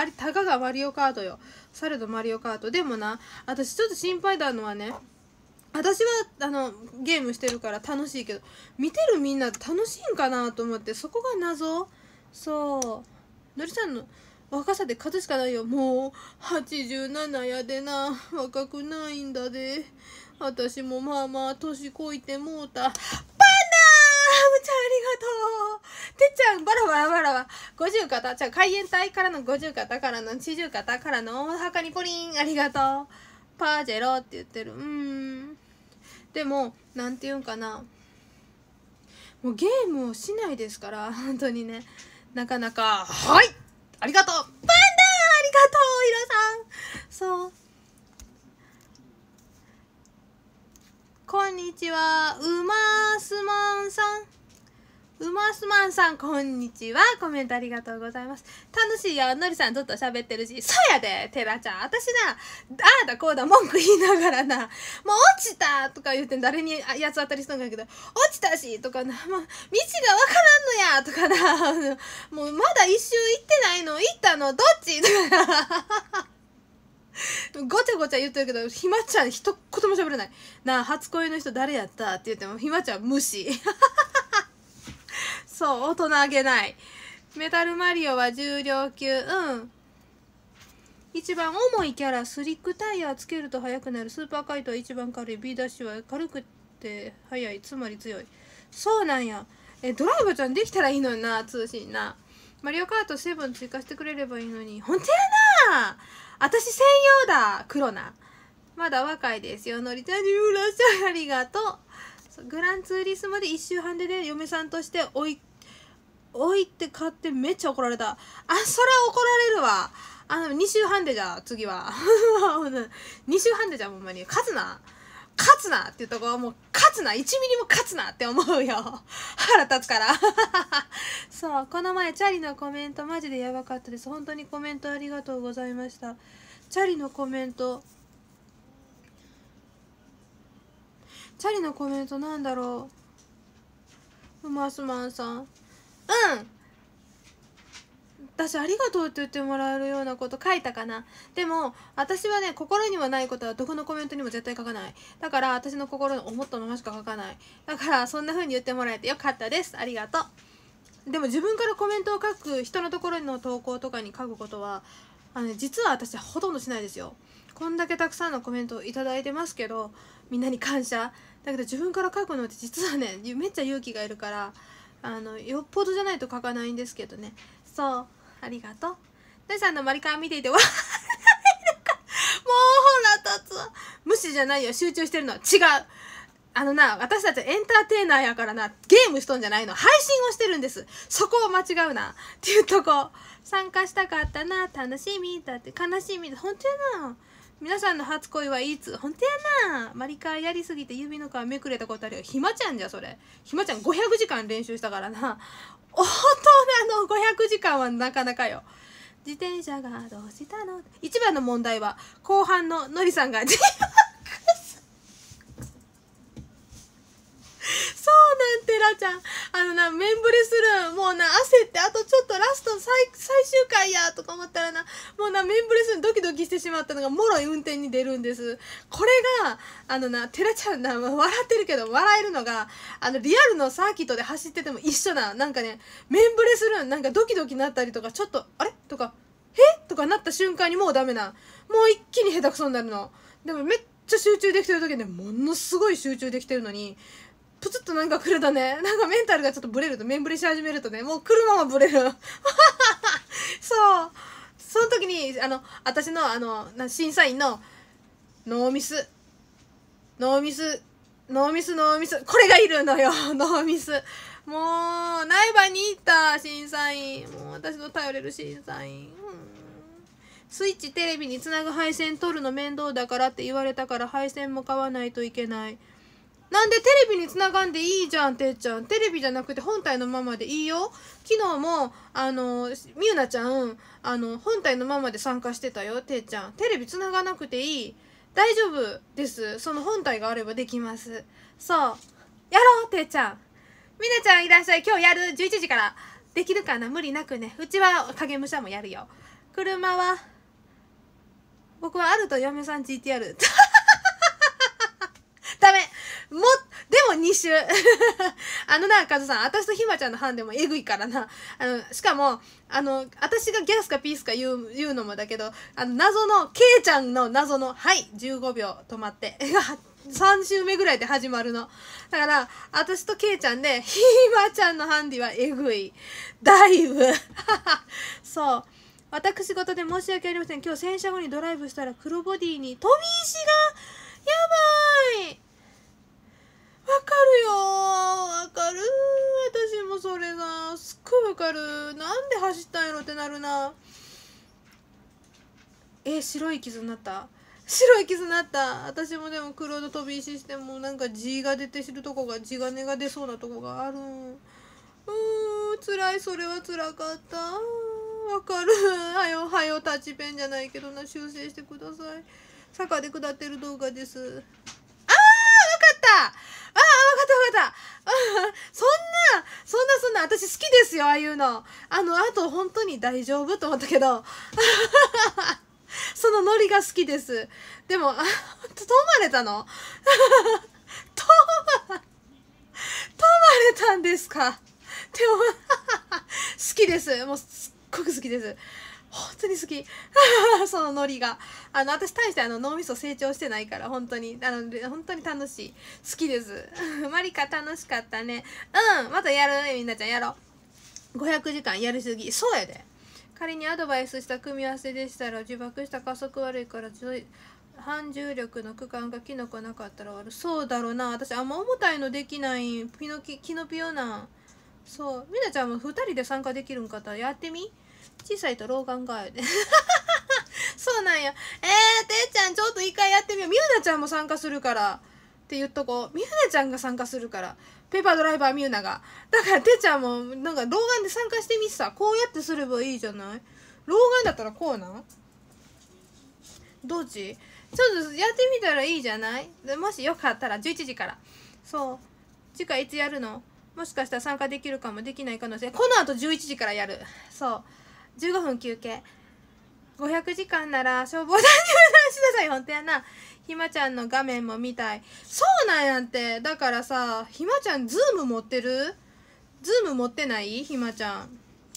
あ、たかがマリオカートよ。されどマリオカート。でもな、私ちょっと心配だのはね、私は、あの、ゲームしてるから楽しいけど、見てるみんな楽しいんかなと思って、そこが謎そう。のりさんの、若さで勝つしかないよ。もう、87やでな。若くないんだで。私もまあまあ、年こいてもうた。パンダーむちゃんありがとうてっちゃん、バラバラバラ五十肩、じゃあ、海援隊からの五十肩からの四十肩からの大墓にポリンありがとうパージェロって言ってる。うーん。でも、なんていうんかな。もうゲームをしないですから、本当にね。なかなか、はいありがとうパンダありがとうヒロさんそうこんにちはうますまんさんうますまんさん、こんにちは。コメントありがとうございます。楽しいよ。のりさん、ずっと喋ってるし。そうやで、てらちゃん。私な、ああだこうだ、文句言いながらな、もう落ちたとか言って誰にやつ当たりしたんだけど、落ちたしとかな、もう、道がわからんのやとかな、もうまだ一周行ってないの行ったのどっちとかな。ごちゃごちゃ言ってるけど、ひまちゃん一言も喋れない。なあ、初恋の人誰やったって言っても、ひまちゃん無視。そう大人げないメタルマリオは重量級うん一番重いキャラスリックタイヤつけると速くなるスーパーカイトは一番軽い B ダッシュは軽くて速いつまり強いそうなんやえドライバーちゃんできたらいいのにな通信なマリオカート7追加してくれればいいのに本当やな私専用だ黒なまだ若いですよのりちゃんにうらっしゃいありがとうグランツーリスまで1周半でね嫁さんとして追い置いて買ってめっちゃ怒られた。あ、それは怒られるわ。あの、2週半でじゃ、次は。2 週半でじゃ、ほんまに。勝つな。勝つなっていうとこはもう、勝つな !1 ミリも勝つなって思うよ。腹立つから。そう、この前、チャリのコメントマジでやばかったです。本当にコメントありがとうございました。チャリのコメント。チャリのコメントなんだろう。マスマンさん。うん私ありがとうって言ってもらえるようなこと書いたかなでも私はね心にもないことはどこのコメントにも絶対書かないだから私の心の思ったまましか書かないだからそんな風に言ってもらえてよかったですありがとうでも自分からコメントを書く人のところの投稿とかに書くことはあの、ね、実は私ほとんどしないですよこんだけたくさんのコメントを頂いてますけどみんなに感謝だけど自分から書くのって実はねめっちゃ勇気がいるからあのよっぽどじゃないと書かないんですけどねそうありがとう大さんのマリカー見ていてわもうら立つわ無視じゃないよ集中してるの違うあのな私たちエンターテイナーやからなゲームしとんじゃないの配信をしてるんですそこを間違うなっていうとこ参加したかったな楽しみだって悲しみだ本当やな皆さんの初恋はいつ本当やなマリカーやりすぎて指の皮めくれたことあるよひまちゃんじゃそれひまちゃん500 時間練習したからな大人の500時間はなかなかよ自転車がどうしたの一番の問題は後半ののりさんがそうなんてらちゃんあのなメンブレスルーン、もうな焦ってあとちょっとラスト最最終回やとか思ったらなもうなメレスルーンドキドキしてしまったのがもろい運転に出るんですこれがあのなてらちゃんな笑ってるけど笑えるのがあのリアルのサーキットで走ってても一緒ななんかねレスルーン、なんかドキドキなったりとかちょっとあれとかえとかなった瞬間にもうダメなもう一気に下手くそになるのでもめっちゃ集中できてる時でものすごい集中できてるのにプツッとなんか来るとね、なんかメンタルがちょっとブレると、面ブレし始めるとね、もう来るままブレる。そう。その時に、あの、私の、あの、審査員の、ノーミス。ノーミス。ノーミス、ノーミス。これがいるのよ、ノーミス。もう、内場に行った、審査員。もう、私の頼れる審査員。スイッチテレビにつなぐ配線取るの面倒だからって言われたから配線も買わないといけない。なんでテレビにつながんでいいじゃんてっちゃんテレビじゃなくて本体のままでいいよ昨日もあのみゆなちゃんあの本体のままで参加してたよてっちゃんテレビつながなくていい大丈夫ですその本体があればできますそうやろうてっちゃんみなちゃんいらっしゃい今日やる11時からできるかな無理なくねうちは影武者もやるよ車は僕はあると嫁さん GTR も、でも2週。あのな、カズさん、私とひまちゃんの班でもえぐいからな。あの、しかも、あの、私がギャスかピースか言う、言うのもだけど、あの、謎の、ケイちゃんの謎の、はい、15秒止まって、3 週目ぐらいで始まるの。だから、私とケイちゃんで、ひまちゃんのハンディはえぐい。だいぶ。そう。私事で申し訳ありません。今日洗車後にドライブしたら黒ボディに飛び石が、やばいわかるよわかる私もそれがすっごいわかるなんで走ったんやろってなるなえ白い傷になった白い傷になった私もでも黒の飛び石してもなんか地が出て知るとこが地金が出そうなとこがあるうん辛いそれはつらかったわかるはよはよタッチペンじゃないけどな修正してください坂で下ってる動画ですだ そんな、そんなそんな、私好きですよ、ああいうの。あの、あと本当に大丈夫と思ったけど。そのノリが好きです。でも、あ、止まれたの止ま、止まれたんですかでも、好きです。もうすっごく好きです。本当に好き そのノリがあの私大してあの脳みそ成長してないから本当になので本当に楽しい好きです マリカ楽しかったねうんまたやるねみんなちゃんやろう500時間やりすぎそうやで仮にアドバイスした組み合わせでしたら自爆した加速悪いから反重力の区間がキノコなかったら悪そうだろうな私あんま重たいのできないピノキキノピオなんそうみなちゃんも2人で参加できるんかったらやってみ小さいと老眼がよね そうなんよえー、てっちゃんちょっと一回やってみようみゆなちゃんも参加するからって言っとこうみゆなちゃんが参加するからペーパードライバーみゆながだからてっちゃんもなんか老眼で参加してみてさこうやってすればいいじゃない老眼だったらこうなんどっちちょっとやってみたらいいじゃないもしよかったら11時からそう次回いつやるのもしかしたら参加できるかもできない可能性このあと11時からやるそう15分休憩500時間なら消防団に話しなさい本当やなひまちゃんの画面も見たいそうなんやってだからさひまちゃんズーム持ってるズーム持ってないひまちゃんっ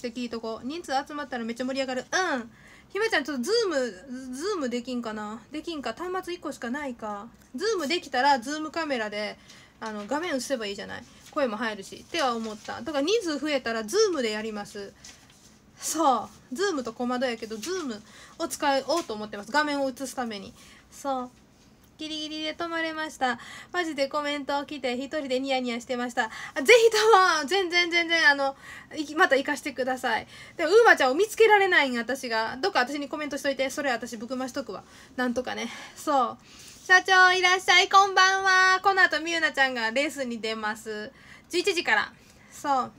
て聞いとこ人数集まったらめっちゃ盛り上がるうんひまちゃんちょっとズームズームできんかなできんか端末1個しかないかズームできたらズームカメラであの画面映せばいいじゃない声も入るしっては思っただから人数増えたらズームでやりますそうズームと小窓やけどズームを使おうと思ってます画面を映すためにそうギリギリで止まれましたマジでコメント来て一人でニヤニヤしてましたあぜひとも全然全然あのまた行かしてくださいでもウーマちゃんを見つけられないん私がどっか私にコメントしといてそれ私ぶくましとくわなんとかねそう社長いらっしゃいこんばんはこの後みゆなちゃんがレースに出ます11時からそう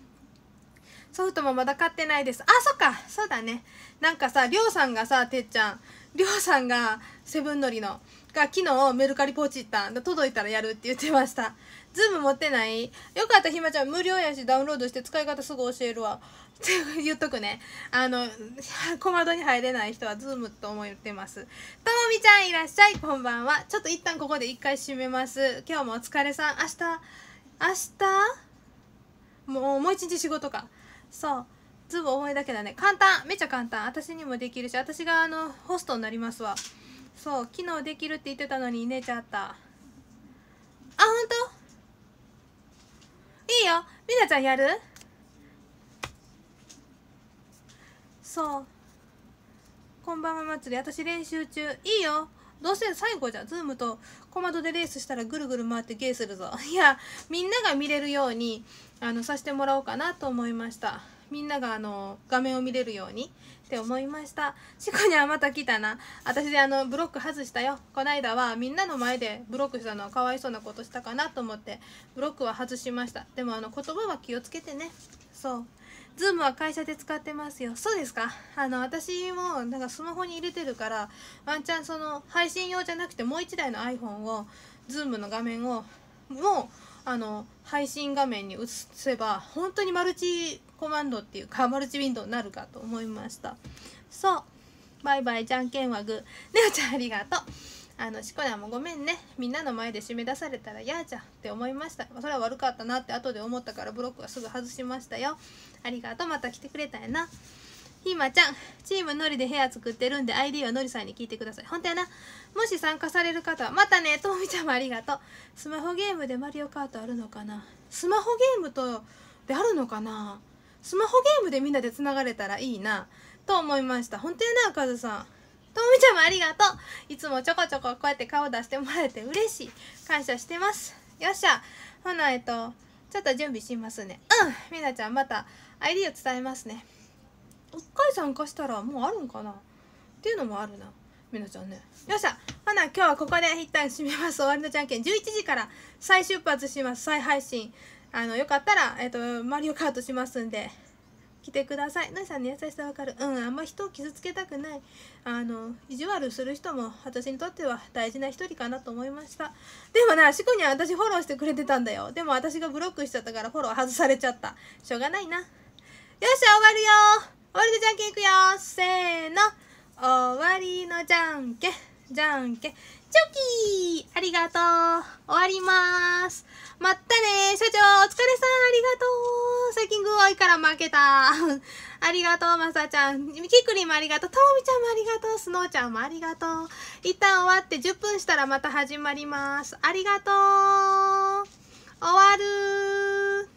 ソフトもまだ買ってないですあそっかそうだねなんかさりょうさんがさてっちゃんりょうさんがセブンのりのが昨日メルカリポチった届いたらやるって言ってましたズーム持ってないよかったひまちゃん無料やしダウンロードして使い方すぐ教えるわって言っとくねあの小窓に入れない人はズームと思ってますともみちゃんいらっしゃいこんばんはちょっと一旦ここで一回閉めます今日もお疲れさん明日明日もうもう一日仕事かそうズボン重いだけだね簡単めちゃ簡単私にもできるし私があのホストになりますわそう機能できるって言ってたのに寝ちゃったあ本当いいよみなちゃんやるそうこんばんは祭り私練習中いいよどうせ最後じゃんズームと小窓でレースしたらぐるぐる回ってゲーするぞ いやみんなが見れるようにあのさしてもらおうかなと思いましたみんながあの画面を見れるようにって思いましたしコにはまた来たな私であのブロック外したよこないだはみんなの前でブロックしたのはかわいそうなことしたかなと思ってブロックは外しましたでもあの言葉は気をつけてねそうズームは会社で使ってますよ。そうですかあの、私も、なんかスマホに入れてるから、ワンチャンその、配信用じゃなくてもう1台の iPhone を、ズームの画面を、もう、あの、配信画面に移せば、本当にマルチコマンドっていうか、マルチウィンドウになるかと思いました。そう。バイバイ、じゃんけんはグー。ね おちゃんありがとう。あのシコラもごめんねみんなの前で締め出されたらやーちゃんって思いましたそれは悪かったなって後で思ったからブロックはすぐ外しましたよありがとうまた来てくれたんやなひまちゃんチームのりで部屋作ってるんで ID はのりさんに聞いてください本当やなもし参加される方はまたねともみちゃんもありがとうスマホゲームでマリオカートあるのかなスマホゲームとであるのかなスマホゲームでみんなでつながれたらいいなと思いました本当やなカズさんともみちゃんもありがとういつもちょこちょここうやって顔出してもらえて嬉しい感謝してますよっしゃほなえっとちょっと準備しますねうんみなちゃんまた ID を伝えますねか回参加したらもうあるんかなっていうのもあるなみなちゃんねよっしゃほな今日はここで一旦締めます終わりのじゃんけん11時から再出発します再配信あのよかったら、えっと、マリオカートしますんで来てくださいのりさんの優しさわかるうんあんま人を傷つけたくないあの意地悪する人も私にとっては大事な一人かなと思いましたでもなしこには私フォローしてくれてたんだよでも私がブロックしちゃったからフォロー外されちゃったしょうがないなよっしゃ終わるよ終わりでじゃんけんいくよせーの終わりのじゃんけんじゃんけんチョキありがとう終わりまーすまったね社長お疲れさんありがとう最近具合から負けた ありがとうまさちゃんキきくりもありがとうともみちゃんもありがとうスノーちゃんもありがとう一旦終わって10分したらまた始まりますありがとう終わる